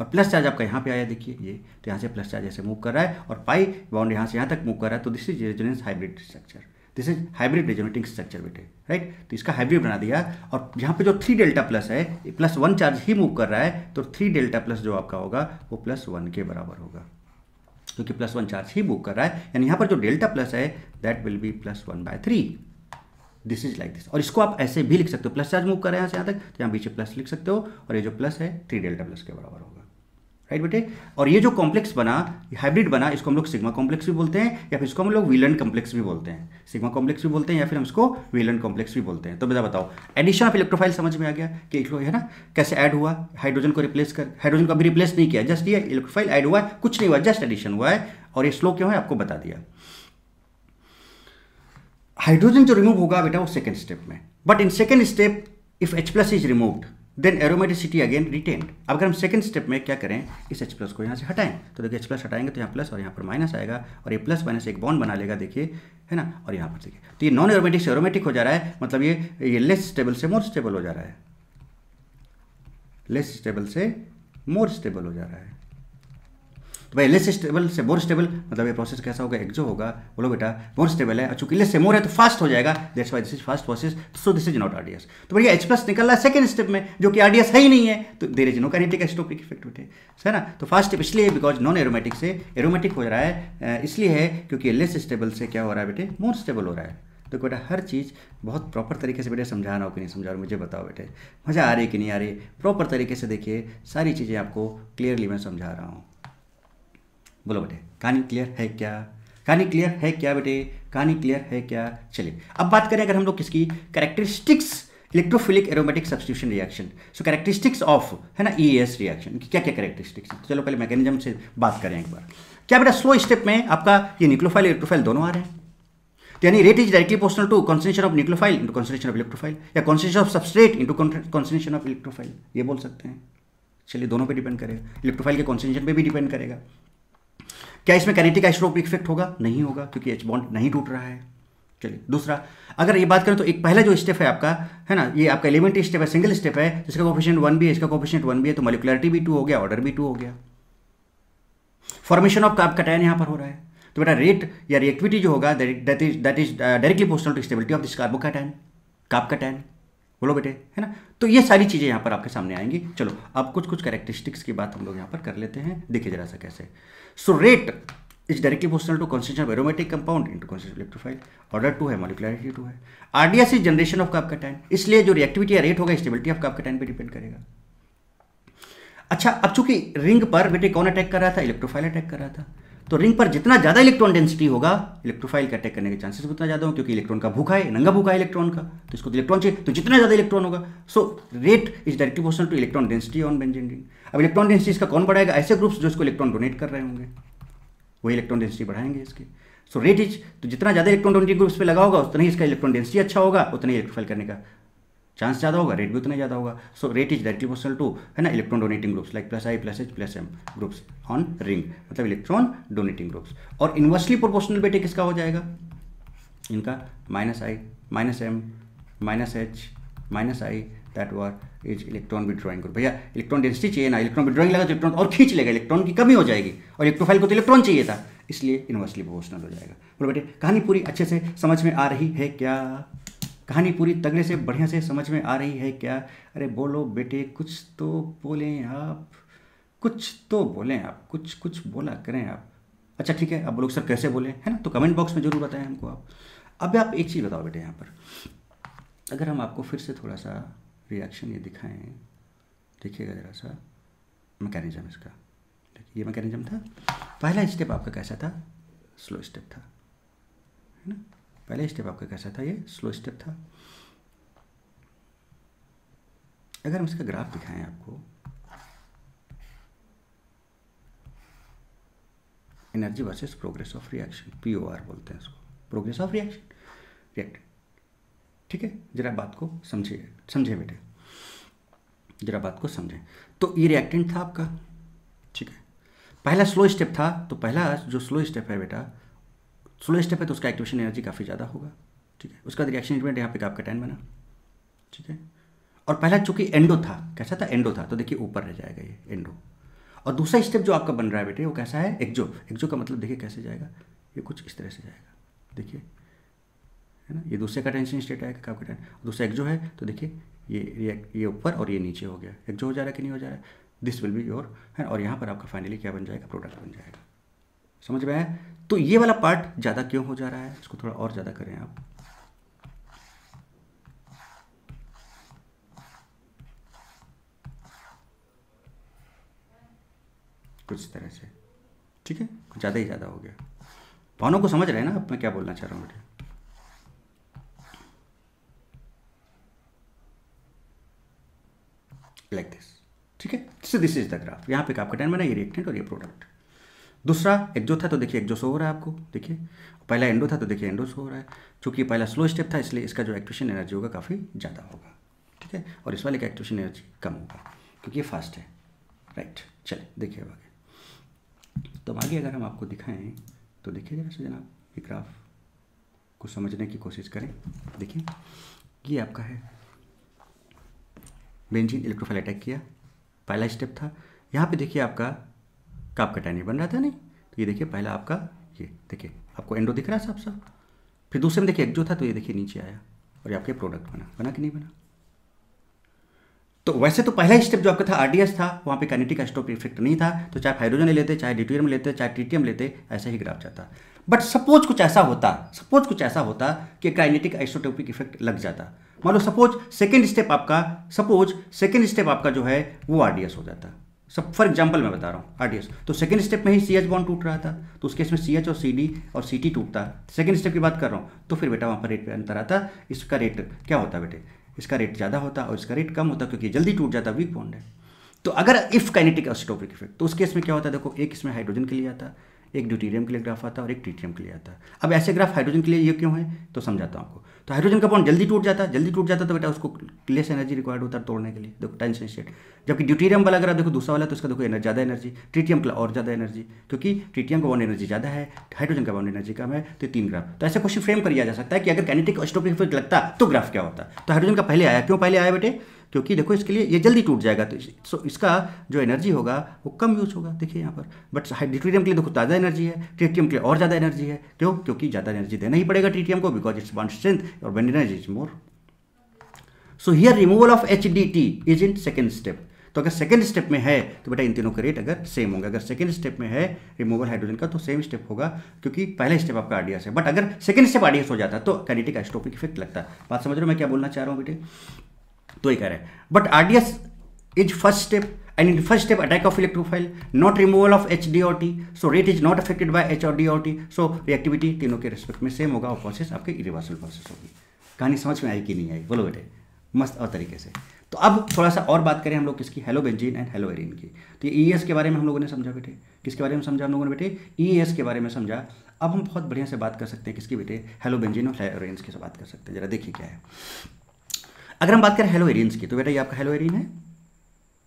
और प्लस चार्ज आपका यहाँ पे आया देखिए ये तो यहाँ से प्लस चार्ज ऐसे मूव कर रहा है और पाई बाउंड यहाँ से यहाँ तक मूव कर रहा है तो this is resonance hybrid structure this is hybrid resonating structure बेटे राइट तो इसका हाइब्रिड बना दिया और यहाँ पे जो थ्री डेल्टा प्लस है प्लस वन चार्ज ही मूव कर रहा है तो थ्री डेल्टा प्लस जो आपका होगा वो प्लस वन के बराबर होगा क्योंकि प्लस वन चार्ज ही मूव कर रहा है यानी यहाँ पर जो डेल्टा प्लस है that will be plus one by three this is like this और इसको आप ऐसे भी लिख सकते हो प्लस चार्ज मूव कर रहे हैं यहाँ से यहाँ तक तो यहाँ बीच प्लस लिख सकते हो और ये जो प्लस है थ्री डेल्टा प्लस के बराबर होगा राइट बेटे और ये जो कॉम्प्लेक्स बना हाइब्रिड बना इसको हम लोग सिग्मा कॉम्प्लेक्स भी बोलते हैं या फिर इसको हम लोग विलन कॉम्प्लेक्स भी बोलते हैं सिग्मा कॉम्प्लेक्स भी बोलते हैं या फिर हम इसको विलन कॉम्प्लेक्स भी बोलते हैं तो बेटा बताओ एडिशन ऑफ इलेक्ट्रोफाइल समझ में आ गया कि इलेक्ट्रो है ना कैसे ऐड हुआ हाइड्रोजन को रिप्लेस कर हाइड्रोजन को अभी रिप्लेस नहीं किया जस्ट ये इलेक्ट्रोफाइल एड हुआ कुछ नहीं हुआ जस्ट एडिशन हुआ है और ये स्लो क्यों है आपको बता दिया हाइड्रोजन जो रिमूव होगा बेटा वो सेकेंड स्टेप में but in second step if H plus is removed then aromaticity again retain अब अगर हम सेकंड स्टेप में क्या करें इस एच प्लस को यहाँ से हटाएं तो देखिए एच प्लस हटाएंगे तो यहाँ प्लस और यहाँ पर माइनस आएगा और ये प्लस माइनस एक बॉन्ड बना लेगा देखिए है ना और यहाँ पर देखिए तो ये नॉन एरोमेटिक से एरोमेटिक हो जा रहा है मतलब ये ये लेस स्टेबल से मोर स्टेबल हो जा रहा है लेस स्टेबल से मोर स्टेबल हो जा रहा है भाई लेस स्टेबल से मोर स्टेबल मतलब ये प्रोसेस कैसा होगा एक्जो होगा बोलो बेटा मोर स्टेबल है चूंकि लेस से मोर है तो फास्ट हो जाएगा that's why this is fast process so this is not RDS तो भैया एच प्लस निकल रहा है सेकंड स्टेप में जो कि आरडीएस है ही नहीं है तो there is no kinetic isotopic effect होते है ना तो फास्ट स्टेप इसलिए बिकॉज नॉन एरोमेटिक से एरोमेटिक हो रहा है इसलिए है क्योंकि लेस स्टेबल से क्या हो रहा है बेटे मोर स्टेबल हो रहा है तो बेटा हर चीज़ बहुत प्रॉपर तरीके से बेटे समझा रहा हो कि नहीं समझा रहा मुझे बताओ बेटे मज़ा आ रही कि नहीं आ रही प्रॉपर तरीके से देखिए सारी चीज़ें आपको क्लियरली मैं समझा रहा हूँ बोलो बेटे कहानी क्लियर है क्या कहानी क्लियर है क्या बेटे कहानी क्लियर है क्या चलिए अब बात करें अगर हम लोग किसकी characteristics electrophilic aromatic substitution reaction so characteristics of है ना ई एस रिएक्शन की क्या क्या कैरेक्टरिस्टिक्स है चलो पहले मैकेनिज्म से बात करें एक बार क्या बेटा स्लो स्टेप में आपका ये न्यूक्लोफाइल इलेक्ट्रोफाइल दोनों आ रहे हैं तो यानी रेट इज डायरेक्टली पोस्टल to concentration of nucleophile into concentration of electrophile या concentration of substrate into concentration of electrophile ये बोल सकते हैं चलिए दोनों पे डिपेंड करेगा इलेक्ट्रोफाइल के कॉन्सेंट्रेशन पे भी डिपेंड करेगा क्या इसमें कैनेटिक आइसोटोप इफेक्ट होगा नहीं होगा क्योंकि एच बॉन्ड नहीं टूट रहा है चलिए दूसरा अगर ये बात करें तो एक पहला जो स्टेप है आपका है ना ये आपका एलिमेंट स्टेप है सिंगल स्टेप है जिसका कॉपिशेंट वन भी है इसका कॉपिशेंट वन भी है तो मोलिकुलरिटी भी टू हो गया ऑर्डर भी टू हो गया फॉर्मेशन ऑफ आपका टैन यहाँ पर हो रहा है तो बेटा रेट या रिएक्टिविटी जो होगा दैट इज डायरेक्टली पोस्टल to stability of this carbocation काप का टैन बोलो बेटे है ना तो ये सारी चीज़ें यहाँ पर आपके सामने आएंगी चलो अब कुछ कुछ कैरेक्टरिस्टिक्स की बात हम लोग यहाँ पर कर लेते हैं देखिए जरा सा कैसे rate is directly directly proportional to concentration aromatic compound into concentration of electrophile. Two है मॉलिकुलरिटी टू है RDS is generation of carbocation इसलिए जो रिएक्टिविटी या रेट होगा स्टेबिलिटी ऑफ कैप्काटैन पर डिपेंड करेगा अच्छा अब चूंकि रिंग पर बेटे कौन अटैक कर रहा था इलेक्ट्रोफाइल अटैक कर रहा था तो रिंग पर जितना ज़्यादा इलेक्ट्रॉन डेंसिटी होगा इलेक्ट्रोफाइल का अटैक करने के चांसेस उतना ज़्यादा हो क्योंकि इलेक्ट्रॉन का भूखा है नंगा भूखा है इलेक्ट्रॉन का तो इसको इलेक्ट्रॉन तो चाहिए तो जितना ज़्यादा इलेक्ट्रॉन होगा so rate is directly proportional to electron density on benzene ring अब इलेक्ट्रॉन डेंसिटी इसका कौन बढ़ाएगा ऐसे ग्रुप्स जो इसको इलेक्ट्रॉन डोनेट कर रहे होंगे वही इलेक्ट्रॉन डेंसिटी बढ़ाएंगे इसके सो रेट इज तो जितना ज़्यादा इलेक्ट्रॉन डोनेटिंग ग्रुप्स पे लगा होगा उतना ही इसका इलेक्ट्रॉन डेंसिटी अच्छा होगा उतना ही इलेक्ट्रोफाइल करने का चांस ज़्यादा होगा रेट भी उतना ज़्यादा होगा so rate is directly proportional to है ना electron donating groups like plus I plus H plus M groups on ring मतलब इलेक्ट्रॉन डोनेटिंग ग्रुप्स और इन्वर्सली प्रोपोर्शनल बेटे किसका हो जाएगा इनका minus I minus M minus H minus I that were is electron withdrawing group भैया electron density चाहिए ना इलेक्ट्रॉन विड्रॉइंग लगा तो इलेक्ट्रॉन और खींच लेगा इलेक्ट्रॉन की कमी हो जाएगी और इलेक्ट्रोफाइल को तो इलेक्ट्रॉन चाहिए था इसलिए इन्वर्सली प्रोपोर्शनल हो जाएगा बोलो बेटे कहानी पूरी अच्छे से समझ में आ रही है क्या कहानी पूरी तगड़े से बढ़िया से समझ में आ रही है क्या अरे बोलो बेटे कुछ तो बोलें आप कुछ तो बोलें आप कुछ कुछ बोला करें आप अच्छा ठीक है अब लोग सर कैसे बोलें है ना तो कमेंट बॉक्स में जरूर बताएं हमको आप अब आप एक चीज़ बताओ बेटे यहाँ पर अगर हम आपको फिर से थोड़ा सा रिएक्शन ये दिखाएं देखिएगा ज़रा सा मैकेनिज्म इसका देखिए ये मैकेनिज्म था पहला स्टेप आपका कैसा था स्लो स्टेप था है ना पहला स्टेप आपका कैसा था ये स्लो स्टेप था अगर हम इसका ग्राफ दिखाएं आपको energy versus progress of reaction POR बोलते हैं इसको प्रोग्रेस ऑफ रिएक्शन रिएक्ट ठीक है जरा बात को समझिए समझे बेटे जरा बात को समझें तो ई रिएक्टेंट था आपका ठीक है पहला स्लो स्टेप था तो पहला जो स्लो स्टेप है बेटा स्लो स्टेप है तो उसका एक्टिवेशन एनर्जी काफ़ी ज़्यादा होगा ठीक है उसका रिएक्शन एजमेंट यहाँ पे आपका टाइम बना ठीक है और पहला चूंकि एंडो था कैसा था एंडो था तो देखिए ऊपर रह जाएगा ये एंडो और दूसरा स्टेप जो आपका बन रहा है बेटे वो कैसा है एक्जो एक्जो का मतलब देखिए कैसे जाएगा ये कुछ इस तरह से जाएगा देखिए है ना ये दूसरे का टेंशन स्टेट आएगा का आपका टेंशन दूसरा एक्जो है तो देखिए ये ये ऊपर और ये नीचे हो गया एक्जो हो जा रहा है कि नहीं हो जा रहा है दिस विल बी योर है और यहाँ पर आपका फाइनली क्या बन जाएगा प्रोडक्ट बन जाएगा समझ में आया तो ये वाला पार्ट ज़्यादा क्यों हो जा रहा है इसको थोड़ा और ज़्यादा करें आप कुछ तरह से ठीक है ज़्यादा ही ज़्यादा हो गया भावनों को समझ रहे हैं ना अब मैं क्या बोलना चाह रहा हूँ बेटे लाइक दिस ठीक है so this is the graph यहाँ पे टाइम बना ये रिएक्टेंट और ये प्रोडक्ट दूसरा एक्जो था तो देखिए एक्जो हो रहा है आपको देखिए पहला एंडो था तो देखिए एंडो सो हो रहा है चूँकि पहला स्लो स्टेप था इसलिए इसका जो एक्टिवेशन एनर्जी होगा काफ़ी ज़्यादा होगा ठीक है और इस वाले का एक्टिवेशन एनर्जी कम होगा क्योंकि ये फास्ट है राइट चले देखिए अब आगे तो आगे अगर हम आपको दिखाएं तो देखिए जरा से जनाब ये ग्राफ को समझने की कोशिश करें देखिए ये आपका है बेंजीन इलेक्ट्रोफाइल अटैक किया पहला स्टेप था यहाँ पे देखिए आपका काप कटाइनी बन रहा था नहीं तो ये देखिए पहला आपका ये देखिए आपको एंडो दिख रहा है साफ साफ फिर दूसरे में देखिए एक जो था तो ये देखिए नीचे आया और ये आपके प्रोडक्ट बना बना कि नहीं बना तो वैसे तो पहला स्टेप जो आपका था आरडीएस था वहाँ पे कैनेटिक स्टॉप इफेक्ट नहीं था तो चाहे हाइड्रोजन लेते चाहे डिटोरियम लेते चाहे टीटीएम लेते ऐसा ही ग्राफ जाता बट सपोज कुछ ऐसा होता सपोज कुछ ऐसा होता कि काइनेटिक आइसोटोपिक इफेक्ट लग जाता मान लो सपोज सेकेंड स्टेप आपका सपोज सेकेंड स्टेप आपका जो है वो आरडीएस हो जाता सब फॉर एग्जाम्पल मैं बता रहा हूँ आरडीएस तो सेकेंड स्टेप में ही सी एच बॉन्ड टूट रहा था तो उस केस में सी एच और सी डी और सी टी टूटता सेकेंड स्टेप की बात कर रहा हूँ तो फिर बेटा वहाँ पर रेट पे अंतर आता इसका रेट क्या होता बेटे इसका रेट ज़्यादा होता और इसका रेट कम होता क्योंकि जल्दी टूट जाता वीक बॉन्ड है तो अगर इफ काइनेटिक एसिटोपिक इफेक्ट तो उस केस में क्या होता है देखो एक इसमें हाइड्रोजन के लिए आता एक ड्यूटीरियम के लिए ग्राफ आता है और एक ट्रीटियम के लिए आता है अब ऐसे ग्राफ हाइड्रोजन के लिए ये क्यों है तो समझाता हूँ आपको तो हाइड्रोजन का बॉन्ड जल्दी टूट जाता है जल्दी टूट जाता तो बेटा उसको लेस एनर्जी रिक्वायर्ड होता है तोड़ने के लिए देखो टेंशन स्टेट जबकि ड्यूटीरियम वाला अगर आप देखो दूसरा वाला तो उसका देखो एनर्जी ज़्यादा एनर्जी ट्रीटियम का और ज़्यादा एनर्जी क्योंकि ट्रीटियम का बॉन्ड एनर्जी ज़्यादा है हाइड्रोजन का बॉन्ड एनर्जी कम है तो तीन ग्राफ तो ऐसा क्वेश्चन फ्रेम कर दिया जा सकता है कि अगर कैनेटिक स्टोपिक लगता तो ग्राफ क्या होता तो हाइड्रोजन का पहले आया क्यों पहले आया बेटे क्योंकि देखो इसके लिए ये जल्दी टूट जाएगा तो सो इसका जो एनर्जी होगा वो कम यूज़ होगा देखिए यहाँ पर बट ड्यूटेरियम के लिए देखो ज़्यादा एनर्जी है ट्रीटियम के लिए और ज़्यादा एनर्जी है क्यों क्योंकि ज़्यादा एनर्जी देना ही पड़ेगा ट्रीटियम को बिकॉज इट्स वन स्ट्रेंथ और वन energy is more so here removal of H D T is in second step तो अगर सेकेंड स्टेप में है तो बेटा इन तीनों के रेट अगर सेम होंगे अगर सेकेंड स्टेप में है रिमूवल हाइड्रोजन का तो सेम स्टेप होगा क्योंकि पहला स्टेप आपका आरडीएस है बट अगर सेकेंड स्टेप आरडीएस हो जाता तो कैनेटिक आइस्टोपिक इफेक्ट लगता है बात समझ रहे हो मैं क्या बोलना चाह रहा हूँ बेटे तो ही कह रहे हैं but S is first step first step attack of electrophile not removal of H D or T so rate is not affected by H or D or T so reactivity तीनों के रिस्पेक्ट में same होगा और process आपके इरिवर्सल process होगी कहानी समझ में आई कि नहीं आई बोलो बेटे मस्त और तरीके से तो अब थोड़ा सा और बात करें हम लोग किसकी halo benzene and halo arene की तो ई e के बारे में हम लोगों ने समझा बेटे किसके बारे में समझा हम लोगों ने बेटे ई e के बारे में समझा अब हम बहुत बढ़िया से बात कर सकते हैं किसकी बेटे हेलो बेंजीन और हेलो एरिन की बात कर सकते हैं जरा देखिए क्या है अगर हम बात करें हेलो एरियंस की तो बेटा ये आपका हेलो एरियन है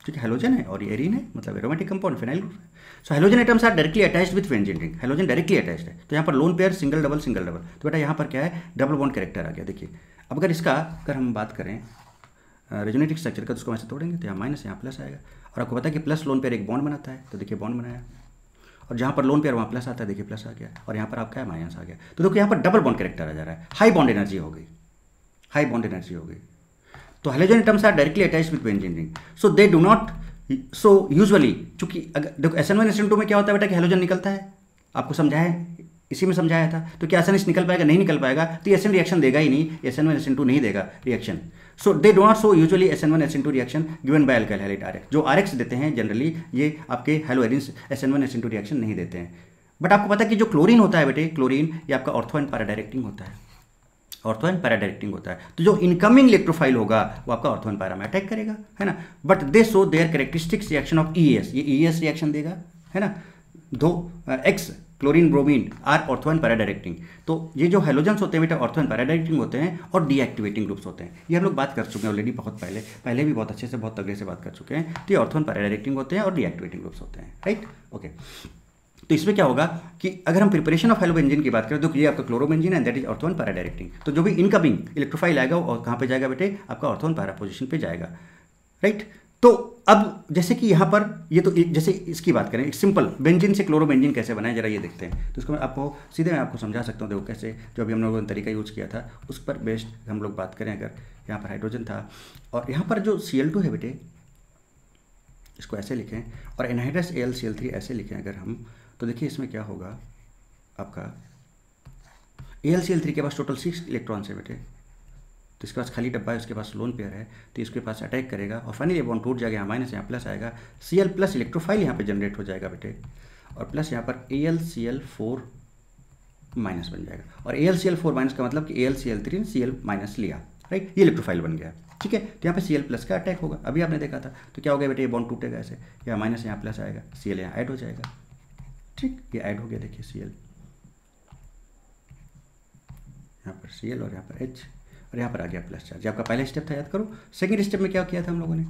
ठीक है हेलोजन है और ये एरिन है मतलब एरोमेटिक कंपाउंड फिनाइल ग्रुप है so halogen atoms are directly attached with benzene ring halogen directly attached है तो यहाँ पर lone pair single double single double तो बेटा यहाँ पर क्या है डबल बॉन्ड कैरेक्टर आ गया देखिए अब अगर इसका अगर हम बात करें रेजोनेटिक स्ट्रक्चर का तो उसको वैसे तोड़ेंगे तो यहाँ माइनस यहाँ प्लस आएगा और आपको पता है कि प्लस लोन पेयर एक बॉन्ड बनाता है तो देखिए बॉन्ड बनाया और जहाँ पर लोन पेयर वहाँ प्लस आता है देखिए प्लस आ गया और यहाँ पर आपका है माइनस आ गया तो देखो यहाँ पर डबल बॉन्ड कैरेक्टर आ जा रहा है हाई बॉन्ड एनर्जी हो गई हाई बॉन्ड एनर्जी हो गई तो halogen atoms are directly attach with benzene ring so they do not so usually चूंकि देखो S N one S N two में क्या होता है बेटा कि हेलोजन निकलता है आपको समझाया इसी में समझाया था तो क्या एस एन एस निकल पाएगा नहीं निकल पाएगा तो एस एन रिएक्शन देगा ही नहीं S N one S N two नहीं देगा reaction so they do not so usually S N one S N two reaction given by alkyl halide are जो आर एक्स देते हैं जनरली ये आपके arene S N one S N two reaction नहीं देते हैं बट आपको पता है कि जो क्लोरीन होता है बेटे क्लोरीन ये आपका ऑर्थो एंड पैराडायरेक्टिंग होता है ऑर्थोन पैराडायरेक्टिंग होता है तो जो इनकमिंग इलेक्ट्रोफाइल होगा वो आपका ऑर्थोन पैरा में अटैक करेगा है ना but they so their characteristics reaction of E ये ई e रिएक्शन देगा है ना दो X chlorine bromine are ortho and para directing तो ये जो हेलोजन्स होते हैं बेटा ऑर्थोन पैराडायरेक्टिंग होते हैं और डीएक्टिवेटिंग ग्रुप्स होते हैं ये हम लोग बात कर चुके हैं ऑलरेडी बहुत पहले पहले भी बहुत अच्छे से बहुत तगड़े से बात कर चुके हैं तो ये ऑर्थोन पैराडायरेक्टिंग होते हैं और डीएक्टिवेटिंग ग्रुप्स होते हैं राइट ओके okay. तो इसमें क्या होगा कि अगर हम प्रिपरेशन ऑफ हेलोबेंजिन की बात करें तो ये आपका chlorobenzene and that is ortho and para directing तो जो भी इनकमिंग इलेक्ट्रोफाइल आएगा और कहाँ पे जाएगा बेटे आपका ऑर्थोन पैरा पोजिशन पे जाएगा राइट तो अब जैसे कि यहाँ पर ये तो जैसे इसकी बात करें इट्स सिंपल बेंजिन से क्लोरोबेंजिन कैसे बनाए जरा ये देखते हैं तो उसको मैं आपको सीधे मैं आपको समझा सकता हूँ देखो कैसे जो अभी हम लोगों ने तरीका यूज़ किया था उस पर बेस्ड हम लोग बात करें अगर यहाँ पर हाइड्रोजन था और यहाँ पर जो सी है बेटे इसको ऐसे लिखें और anhydrous A L C L three ऐसे लिखें अगर हम तो देखिए इसमें क्या होगा आपका A L C L three के पास टोटल सिक्स इलेक्ट्रॉन्स है बेटे तो इसके पास खाली डब्बा है उसके पास लोन पेयर है तो इसके पास अटैक करेगा और फाइनली बॉन्ड टूट जाएगा यहाँ माइनस यहाँ प्लस आएगा सी एल प्लस इलेक्ट्रोफाइल यहाँ पे जनरेट हो जाएगा बेटे और प्लस यहाँ पर A L C L four minus बन जाएगा और A L C L four minus का मतलब कि A L C L three C L minus लिया राइट ये इलेक्ट्रोफाइल बन गया ठीक है तो यहाँ पर सी एल प्लस का अटैक होगा अभी आपने देखा था तो क्या हो गया बेटे ये बॉन्ड टूटेगा ऐसे यहाँ माइनस यहाँ प्लस आएगा सी एल यहाँ ऐड हो जाएगा ठीक ये ऐड हो गया देखिए सी एल यहाँ पर सी एल और यहाँ पर एच और यहाँ पर आ गया प्लस चार्ज आपका पहला स्टेप था याद करो सेकेंड स्टेप में क्या किया था हम लोगों ने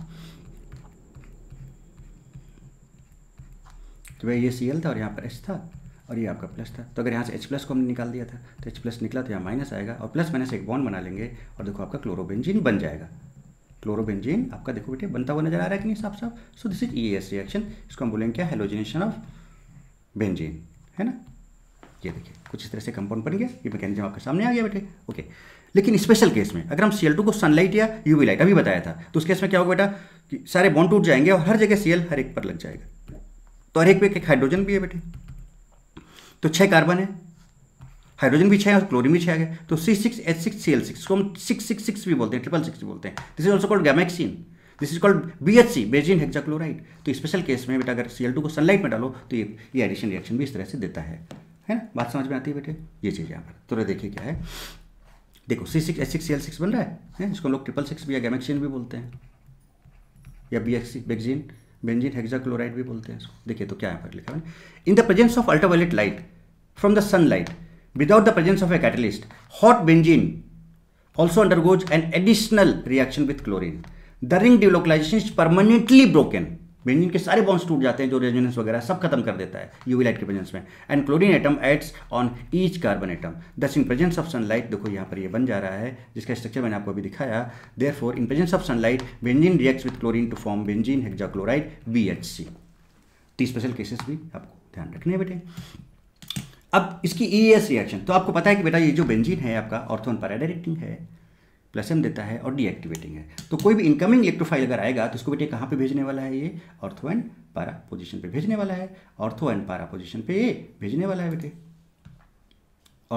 तो भाई ये सी एल था और यहाँ पर एच था और ये आपका प्लस था तो अगर यहाँ से एच प्लस को हमने निकाल दिया था तो एच प्लस निकला तो यहाँ माइनस आएगा और प्लस माइनस एक बॉन्ड बना लेंगे और देखो आपका क्लोरोबेंजीन बन जाएगा क्लोरोबेंजीन आपका देखो बेटे बनता हुआ नजर आ रहा है कि नहीं साफ साफ so this is E S reaction इसको हम बोलेंगे क्या हेलोजिनेशन ऑफ बेंजीन है ना ये देखिए कुछ इस तरह से कंपाउंड बन गया ये मैकेनिज्म आपके सामने आ गया बेटे ओके लेकिन स्पेशल केस में अगर हम सी को सनलाइट या यूवी लाइट अभी बताया था तो उस केस में क्या होगा बेटा कि सारे बॉन्ड टूट जाएंगे और हर जगह सी हर एक पर लग जाएगा तो हर एक पे एक हाइड्रोजन भी है बेटे तो छह कार्बन है हाइड्रोजन भी छह और क्लोरीन भी छह गए तो C six H six C L six को हम सिक्स सिक्स सिक्स भी बोलते हैं ट्रिपल सिक्स भी बोलते हैं this is also called gammexane this is called B H C benzene hexachloride तो स्पेशल केस में बेटा अगर सी एल टू को सनलाइट में डालो तो ये ये एडिशन रिएक्शन भी इस तरह से देता है है ना बात समझ में आती है बेटे ये चीज़ यहाँ पर थोड़ा तो देखिए क्या है देखो C six H six C L six बन रहा है, है? इसको लोग ट्रिपल सिक्स भी या गैमेक्सिन भी बोलते हैं या B H C benzene benzene hexachloride भी बोलते हैं इसको देखिए तो क्या यहाँ पर लिखा है in the presence of ultraviolet light from the sunlight without the presence of a catalyst hot benzene also undergoes an additional reaction with chlorine the ring delocalisation is permanently broken benzene के सारे bonds टूट जाते हैं जो resonance वगैरह सब खत्म कर देता है यूवी लाइट के प्रेजेंस में and chlorine atom adds on each carbon atom thus in presence of sunlight देखो यहाँ पर ये बन जा रहा है जिसका स्ट्रक्चर मैंने आपको अभी दिखाया therefore in presence of sunlight benzene reacts with chlorine to form benzene hexachloride B H C तीस स्पेशल केसेस भी आपको ध्यान रखने हैं बेटे अब इसकी ई एस रिएक्शन तो आपको पता है कि बेटा ये जो बेंजिन है आपका ऑर्थोन पैराडाइरेक्टिंग है प्लस एम देता है और डीएक्टिवेटिंग है तो कोई भी इनकमिंग इलेक्ट्रोफाइल अगर आएगा तो उसको बेटे कहाँ पे भेजने वाला है ये ऑर्थो एंड पारा पोजिशन पे भेजने वाला है ऑर्थो एंड पारा पोजिशन पे ये भेजने वाला है बेटे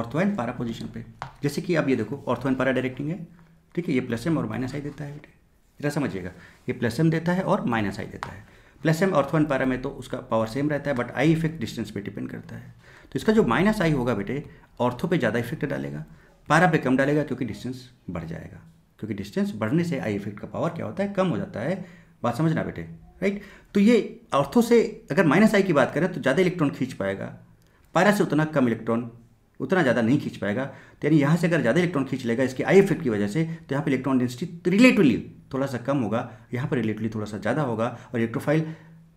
ऑर्थो एंड पारा पोजिशन पे जैसे कि अब ये देखो ऑर्थो एंड पारा डायरेक्टिंग है ठीक है ये प्लस एम और माइनस आई देता है बेटे जरा समझिएगा ये प्लस एम देता है और माइनस आई देता है प्लस एम ऑर्थो एंड पारा में तो उसका पावर सेम रहता है बट आई इफेक्ट डिस्टेंस पर डिपेंड करता है तो इसका जो माइनस आई होगा बेटे ऑर्थो पर ज़्यादा इफेक्ट डालेगा पारा पे कम डालेगा क्योंकि डिस्टेंस बढ़ जाएगा क्योंकि डिस्टेंस बढ़ने से आई इफेक्ट का पावर क्या होता है कम हो जाता है बात समझना बेटे राइट तो ये अर्थों से अगर माइनस आई की बात करें तो ज़्यादा इलेक्ट्रॉन खींच पाएगा पारा से उतना कम इलेक्ट्रॉन उतना ज़्यादा नहीं खींच पाएगा तो यानी यहाँ से अगर ज़्यादा इलेक्ट्रॉन खींच लेगा इसके आई इफेक्ट की वजह से तो यहाँ पर इलेक्ट्रॉन डेंसिटी रिलेटिवली थोड़ा सा कम होगा यहाँ पर रिलेटिवली थोड़ा सा ज़्यादा होगा और इलेक्ट्रोफाइल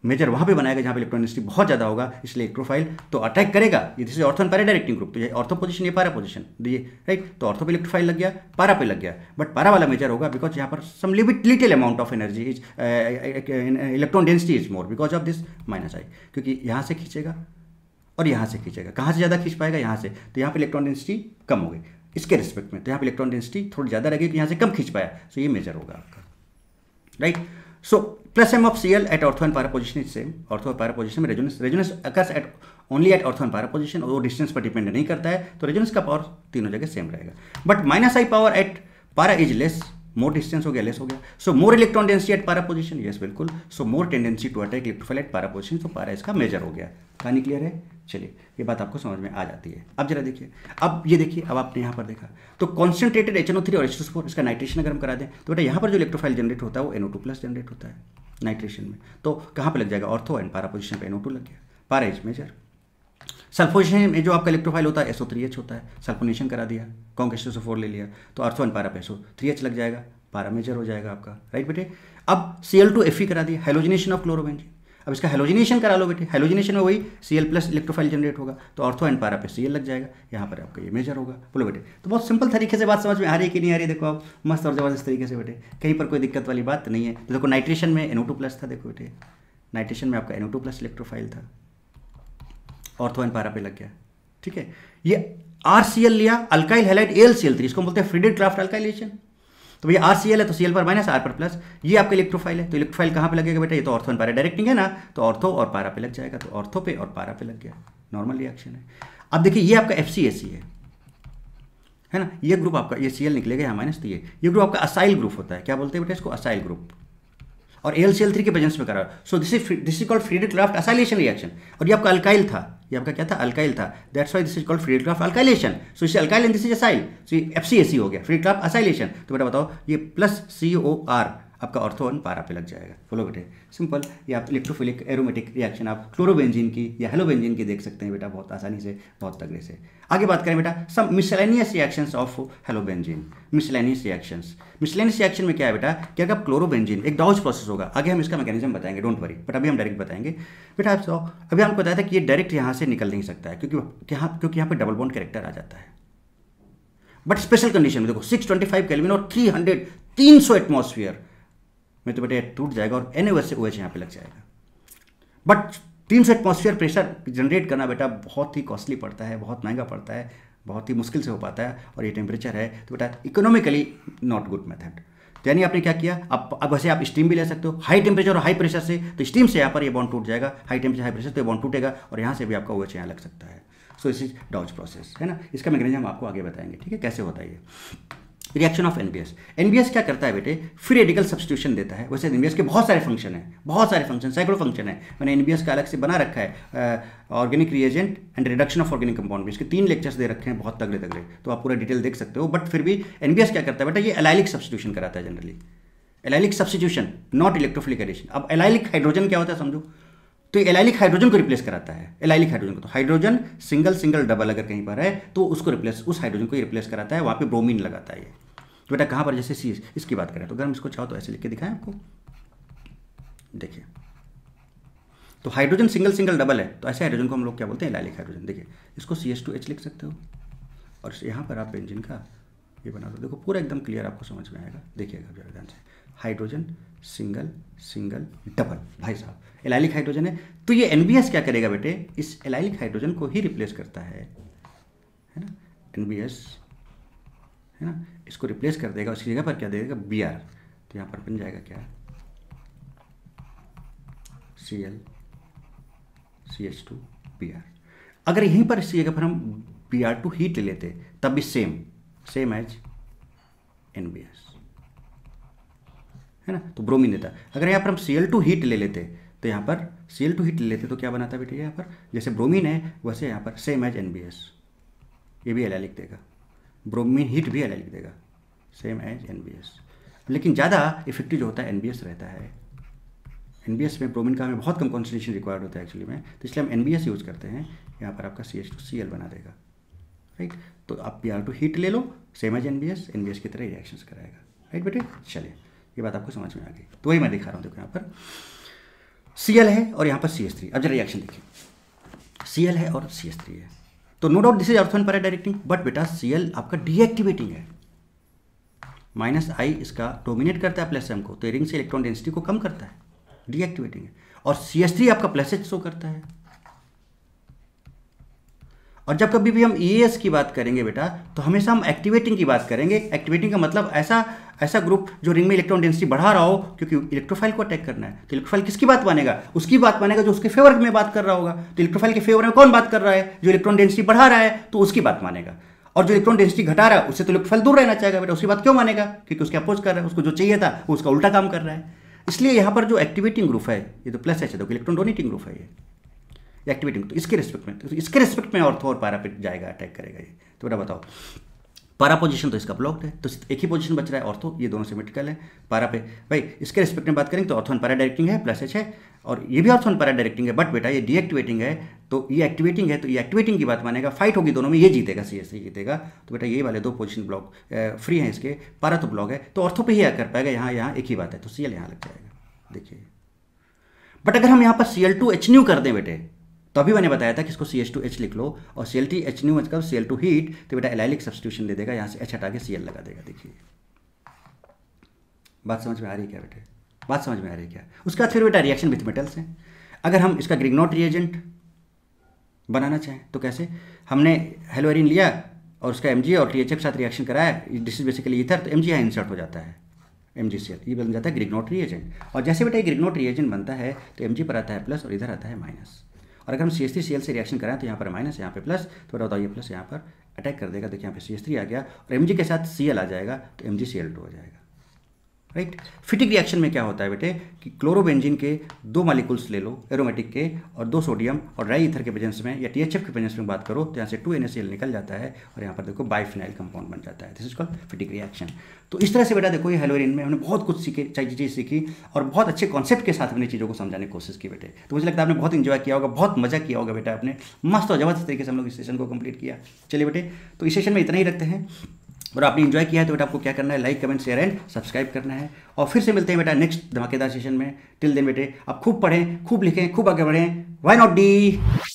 मेजर वहाँ पे बनाएगा जहाँ पे इलेक्ट्रॉनिसिटी बहुत ज़्यादा होगा इसलिए इलेक्ट्रोफाइल तो अटैक करेगा this is ortho and group तो ये ऑर्थो पोजिशन ये पारा पोजिशन दिए राइट तो ऑर्थो तो पे इलेक्ट्रोफाइल लग गया पारा पे लग गया बट पारा वाला मेजर होगा बिकॉज यहाँ पर some limit little amount of energy is electron density is more because of this minus I क्योंकि यहाँ से खींचेगा और यहाँ से खींचेगा कहाँ से ज़्यादा खींच पाएगा यहाँ से तो यहाँ पर इलेक्ट्रॉन डेंसिटी कम होगी इसके रिस्पेक्ट में तो यहाँ पर इलेक्ट्रॉन डेंसिटी थोड़ी ज़्यादा रहेगी कि यहाँ से कम खींच पाया सो ये मेजर होगा आपका right so plus M of C L at ortho and para position is same ortho para position में resonance resonance occurs at only at ortho and para position और वो डिस्टेंस पर डिपेंड नहीं करता है तो रेजोनेस का पावर तीनों जगह सेम रहेगा but minus I power at para is less more distance हो गया लेस हो गया so more electron density at para position yes बिल्कुल so more tendency to attack electrophile at para position तो पारा इसका मेजर हो गया कहानी क्लियर है चलिए ये बात आपको समझ में आ जाती है अब जरा देखिए अब ये देखिए अब आपने यहाँ पर देखा तो कॉन्सेंट्रेटेड एच और एच इसका नाइट्रेशन अगर हम करा दें तो बेटा यहाँ पर जो इलेक्ट्रोफाइल जनरेट होता है वो एनओ प्लस जनरेट होता है नाइट्रेशन में तो कहाँ पर लग जाएगा ऑर्थो एंड पारा पोजिशन पर एनओ लग गया पारा इज मेजर सल्फोनेशन में जो आपका इलेक्ट्रोफाइल होता है एसओ थ्री एच होता है सल्फोनेशन करा दिया कॉन्केशन से फोर ले लिया तो एन पारा पे थ्री एच लग जाएगा पारा मेजर हो जाएगा आपका राइट बेटे अब C L two F E करा दिया हेलोजिनेशन ऑफ क्लोरोबेंजीन अब इसका हेलोजिनेशन करा लो बेटे हेलोजिनेशन में वही C L plus electrophile generate होगा तो ऑर्थो एंड पारा पे सी एल लग जाएगा यहाँ पर आपका ये मेजर होगा बोलो बेटे तो बहुत सिंपल तरीके से बात समझ में आ रही है कि नहीं आ रही देखो आप मस्त और जबरदस्त तरीके से बेटे कहीं पर कोई दिक्कत वाली बात नहीं है तो देखो नाइट्रेशन में एनओ टू प्लस था देखो बेटे नाइट्रेशन में आपका एनओ टू प्लस इलेक्ट्रोफाइल था ऑर्थो एन पैरा पे लग गया ठीक है ये आर सी एल लिया alkyl halide L C L three इसको बोलते हैं फ्रीडेड क्राफ्ट अल्काइलेशन तो भैया आर सी एल है तो सी एल पर माइनस आर पर प्लस ये आपका इलेक्ट्रोफाइल है तो इलेक्ट्रोफाइल कहाँ पे लगेगा बेटा ये तो ऑर्थो एंड पैरा डायरेक्टिंग है ना तो ऑर्थो और पारा पे लग जाएगा तो ऑर्थो पे और पारा पे लग गया नॉर्मल रिएक्शन है अब देखिए ये आपका एफ सी एस सी है है ना ये ग्रुप आपका ये सी एल निकलेगा यहाँ माइनस तो ये ये ग्रुप आपका असाइल ग्रुप होता है क्या बोलते हैं बेटा इसको असाइल ग्रुप और एल सी एल थ्री के प्रेजेंस में करा so this is this is called Friedel Crafts acylation reaction और ये आपका अल्काइल था ये आपका क्या था अल्काइल था that's why this is called Friedel Crafts alkylation so इसे alkyl and this is acyl so ये एफ हो गया फ्रीड ग्राफ असाइलेशन तो बेटा बताओ ये प्लस सी ओ आर आपका ऑर्थोन पारा पे लग जाएगा बोलो बेटे सिंपल या आप इलेक्ट्रोफिलिक एरोमेटिक रिएक्शन आप क्लोरोबेंजीन की या हेलोबेंजीन की देख सकते हैं बेटा बहुत आसानी से बहुत तगड़े से आगे बात करें बेटा some miscellaneous reactions of halobenzene miscellaneous reactions miscellaneous reaction में क्या है बेटा कि अगर आप क्लोरोबेंजिन एक डाउज प्रोसेस होगा आगे हम इसका मैकेनिज्म बताएंगे डोंट वरी बट अभी हम डायरेक्ट बताएंगे बेटा आप सौ अभी हमको बताया था कि ये डायरेक्ट यहाँ से निकल नहीं सकता है क्योंकि यहाँ क्योंकि यहाँ पर डबल बॉन्ड कैरेक्टर आ जाता है बट स्पेशल कंडीशन में देखो 625 केल्विन और 300 300 एटमॉस्फेयर में तो बेटे टूट जाएगा और एन से ओ एच यहाँ पर लग जाएगा बट तीन से एटमोसफियर प्रेशर जनरेट करना बेटा बहुत ही कॉस्टली पड़ता है बहुत महंगा पड़ता है बहुत ही मुश्किल से हो पाता है और ये टेम्परेचर है तो बेटा इकोनॉमिकली नॉट गुड मेथड तो यानी आपने क्या किया अब अब वैसे आप स्टीम भी ले सकते हो हाई टेम्परेचर और हाई प्रेशर से तो स्टीम से यहाँ पर ये बॉन्ड टूट जाएगा हाई टेम्परेचर हाई प्रेशर तो ये बॉन्ड टूटेगा और यहाँ से भी आपका ओएच यहाँ लग सकता है सो इस इज डाउज प्रोसेस है ना इसका मैकेनिज्म आपको आगे बताएंगे ठीक है कैसे होता है ये रिएक्शन ऑफ एनबीएस एनबीएस क्या करता है बेटे फ्री रेडिकल सब्सिट्यूशन देता है वैसे एनबीएस के बहुत सारे फंक्शन है बहुत सारे फंक्शन सैकड़ों फंक्शन है मैंने एनबीएस का अलग से बना रखा है organic reagent and reduction of organic compound इसके तीन लेक्चर्स दे रखे हैं बहुत तगड़े तगड़े तो आप पूरा डिटेल देख सकते हो बट फिर भी एनबीएस क्या करता है बेटा ये एलाइलिक सब्सिट्यूशन कराता है generally allylic substitution not electrophilic addition अब एलाइलिक हाइड्रोजन क्या होता है समझो तो एलाइलिक हाइड्रोजन को रिप्लेस कराता है एलाइलिक हाइड्रोजन को तो हाइड्रोजन सिंगल सिंगल डबल अगर कहीं पर है तो उसको रिप्लेस उस हाइड्रोजन को रिप्लेस कराता है वहां पे ब्रोमीन लगाता है ये तो बेटा कहाँ पर जैसे सी इसकी बात करें तो अगर हम इसको चाहो तो ऐसे लिख के दिखाएं आपको देखिए तो हाइड्रोजन सिंगल सिंगल डबल है तो ऐसे हाइड्रोजन को हम लोग क्या बोलते हैं लाइलिक हाइड्रोजन देखिए इसको सी एस टू एच लिख सकते हो और यहाँ पर आप इंजिन का ये बना दो देखो पूरा एकदम क्लियर आपको समझ में आएगा देखिएगा जरा ध्यान से हाइड्रोजन सिंगल सिंगल डबल भाई साहब एलाइलिक हाइड्रोजन है तो ये एन क्या करेगा बेटे इस एलाइलिक हाइड्रोजन को ही रिप्लेस करता है है ना एन है ना इसको रिप्लेस कर देगा उसकी जगह पर क्या देगा बी आर तो यहाँ पर बन जाएगा क्या C L C H two B R अगर यहीं पर इसकी जगह पर हम बी आर टू हीट ले लेते तब भी same same as N B S है ना तो ब्रोमीन देता अगर यहाँ पर हम सी एल टू हीट ले लेते तो यहाँ पर सी एल टू हीट ले लेते तो क्या बनाता बेटा यहाँ पर जैसे ब्रोमीन है वैसे यहाँ पर same as N B S ये भी एल लिख देगा ब्रोमीन हीट भी एनालिक देगा सेम एज एन लेकिन ज़्यादा इफेक्टिव जो होता है एन रहता है एन में ब्रोमिन का हमें बहुत कम कॉन्सेंट्रेशन रिक्वायर्ड होता है एक्चुअली में तो इसलिए हम एन यूज़ करते हैं यहाँ पर आपका C H two C L बना देगा राइट तो आप पी आर टू हीट ले लो same as N B S N B S की तरह रिएक्शन कराएगा राइट बेटे चलिए ये बात आपको समझ में आ गई तो वही मैं दिखा रहा हूँ देखो यहाँ पर सी एल है और यहाँ पर सी एस थ्री अब जरा रिएक्शन देखिए सी एल है और सी एस थ्री है तो no doubt this is ortho para directing but बेटा सीएल आपका डीएक्टिवेटिंग है माइनस आई इसका डोमिनेट करता है प्लस एम को तो रिंग से इलेक्ट्रॉन डेंसिटी को कम करता है डीएक्टिवेटिंग है और सी आपका प्लस एच शो करता है और जब कभी भी हम ई e की बात करेंगे बेटा तो हमेशा हम एक्टिवेटिंग की बात करेंगे एक्टिवेटिंग का मतलब ऐसा ऐसा ग्रुप जो रिंग में इलेक्ट्रॉन डेंसिटी बढ़ा रहा हो क्योंकि इलेक्ट्रोफाइल को अटैक करना है तो इलेक्ट्रोफाइल किसकी बात मानेगा उसकी बात मानेगा जो उसके फेवर में बात कर रहा होगा तो इलेक्ट्रोफाइल के फेवर में कौन बात कर रहा है जो इलेक्ट्रॉन डेंसिटी बढ़ा रहा है तो उसकी बात मानेगा और जो इलेक्ट्रॉन डेंसिटी घटा रहा है उससे तो इलेक्ट्रोफाइल दूर रहना चाहेगा बेटा उसकी बात क्यों मानेगा क्योंकि उसके अपोज कर रहा है उसको जो चाहिए था वो उसका उल्टा काम कर रहा है इसलिए यहाँ पर जो एक्टिवेटिंग ग्रुप है ये तो प्लस है तो इलेक्ट्रॉन डोनेटिंग ग्रुप है ये या एक्टिवेटिंग तो इसके रिस्पेक्ट में तो इसके रिस्पेक्ट में ऑर्थो और पारा पे जाएगा अटैक करेगा ये तो बेटा बताओ पारा पोजीशन तो इसका ब्लॉक्ड है तो एक ही पोजीशन बच रहा है ऑर्थो तो ये दोनों सिमेट्रिकल है पारा पे भाई इसके रिस्पेक्ट में बात करेंगे तो ऑर्थो एंड पारा डायरेक्टिंग है प्लस एच है और ये भी ऑर्थो एंड पारा डायरेक्टिंग है बट बेटा ये डीएक्टिवेटिंग है तो ये एक्टिवेटिंग है तो ये एक्टिवेटिंग की बात मानेगा फाइट होगी दोनों में ये जीतेगा सी एस जीतेगा तो बेटा ये वाले दो पोजिशन ब्लॉक फ्री हैं इसके पारा तो ब्लॉक है तो ऑर्थो पे ही कर पाएगा यहाँ यहाँ एक ही बात है तो सी एल यहाँ लग जाएगा देखिए बट अगर हम यहाँ पर C L two H nu कर दें बेटे तो अभी मैंने बताया था कि इसको सी एच टू एच लिख लो और C L T H nu मतलब सी एल टू हीट तो बेटा एलाइलिक सब्सिट्यूशन दे देगा यहाँ से एच हटा के सी एल लगा देगा देखिए बात समझ में आ रही है क्या बेटे बात समझ में आ रही है क्या उसके बाद फिर बेटा रिएक्शन विथ मेटल्स हैं अगर हम इसका ग्रिगनोट रिएजेंट बनाना चाहें तो कैसे हमने हेलोरिन लिया और उसका एम और टी के साथ रिएक्शन कराया दिस इज बेसिकली इथर तो एम जी यहाँ इंसर्ट हो जाता है एम जी ये बन जाता है ग्रिगनोट रिएजेंट और जैसे बेटा ये ग्रिगनोट रिएजेंट बनता है तो एम जी पर आता है प्लस और इधर आता है माइनस और अगर हम C S three C L से रिएक्शन कराएं तो यहाँ पर माइनस यहाँ पे प्लस थोड़ा तो बताओ ये प्लस यहाँ पर अटैक कर देगा देखिए तो यहाँ पे सी एस थ्री आ गया और एम के साथ सी एल आ जाएगा तो M G C L two हो जाएगा राइट फिटिक रिएक्शन में क्या होता है बेटे कि क्लोरोबेंजिन के दो मालिकुल्स ले लो एरोमेटिक के और दो सोडियम और ड्राई इथर के प्रेजेंस में या टीएचएफ के प्रेजेंस में बात करो तो यहाँ से टू एन निकल जाता है और यहाँ पर देखो बाईफिनाइल कंपाउंड बन जाता है this is call Fittig reaction तो इस तरह से बेटा देखो ये हेलोरिन में हमने बहुत कुछ सीखे चीज़ें सीखी और बहुत अच्छे कॉन्सेप्ट के साथ अपनी चीज़ों को समझाने की कोशिश की बेटे तो मुझे लगता है आपने बहुत इंजॉय किया होगा बहुत मजा किया होगा बेटा आपने मस्त और जबरदस्त तरीके से हम लोग इस सेशन को कंप्लीट किया चलिए बेटे तो इस सेशन में इतना ही रखते हैं और आपने इन्जॉय किया है तो बेटा आपको क्या करना है like comment share and subscribe करना है और फिर से मिलते हैं बेटा नेक्स्ट धमाकेदार सेशन में टिल दिन बेटे आप खूब पढ़ें खूब लिखें खूब आगे बढ़ें वाई नॉट डी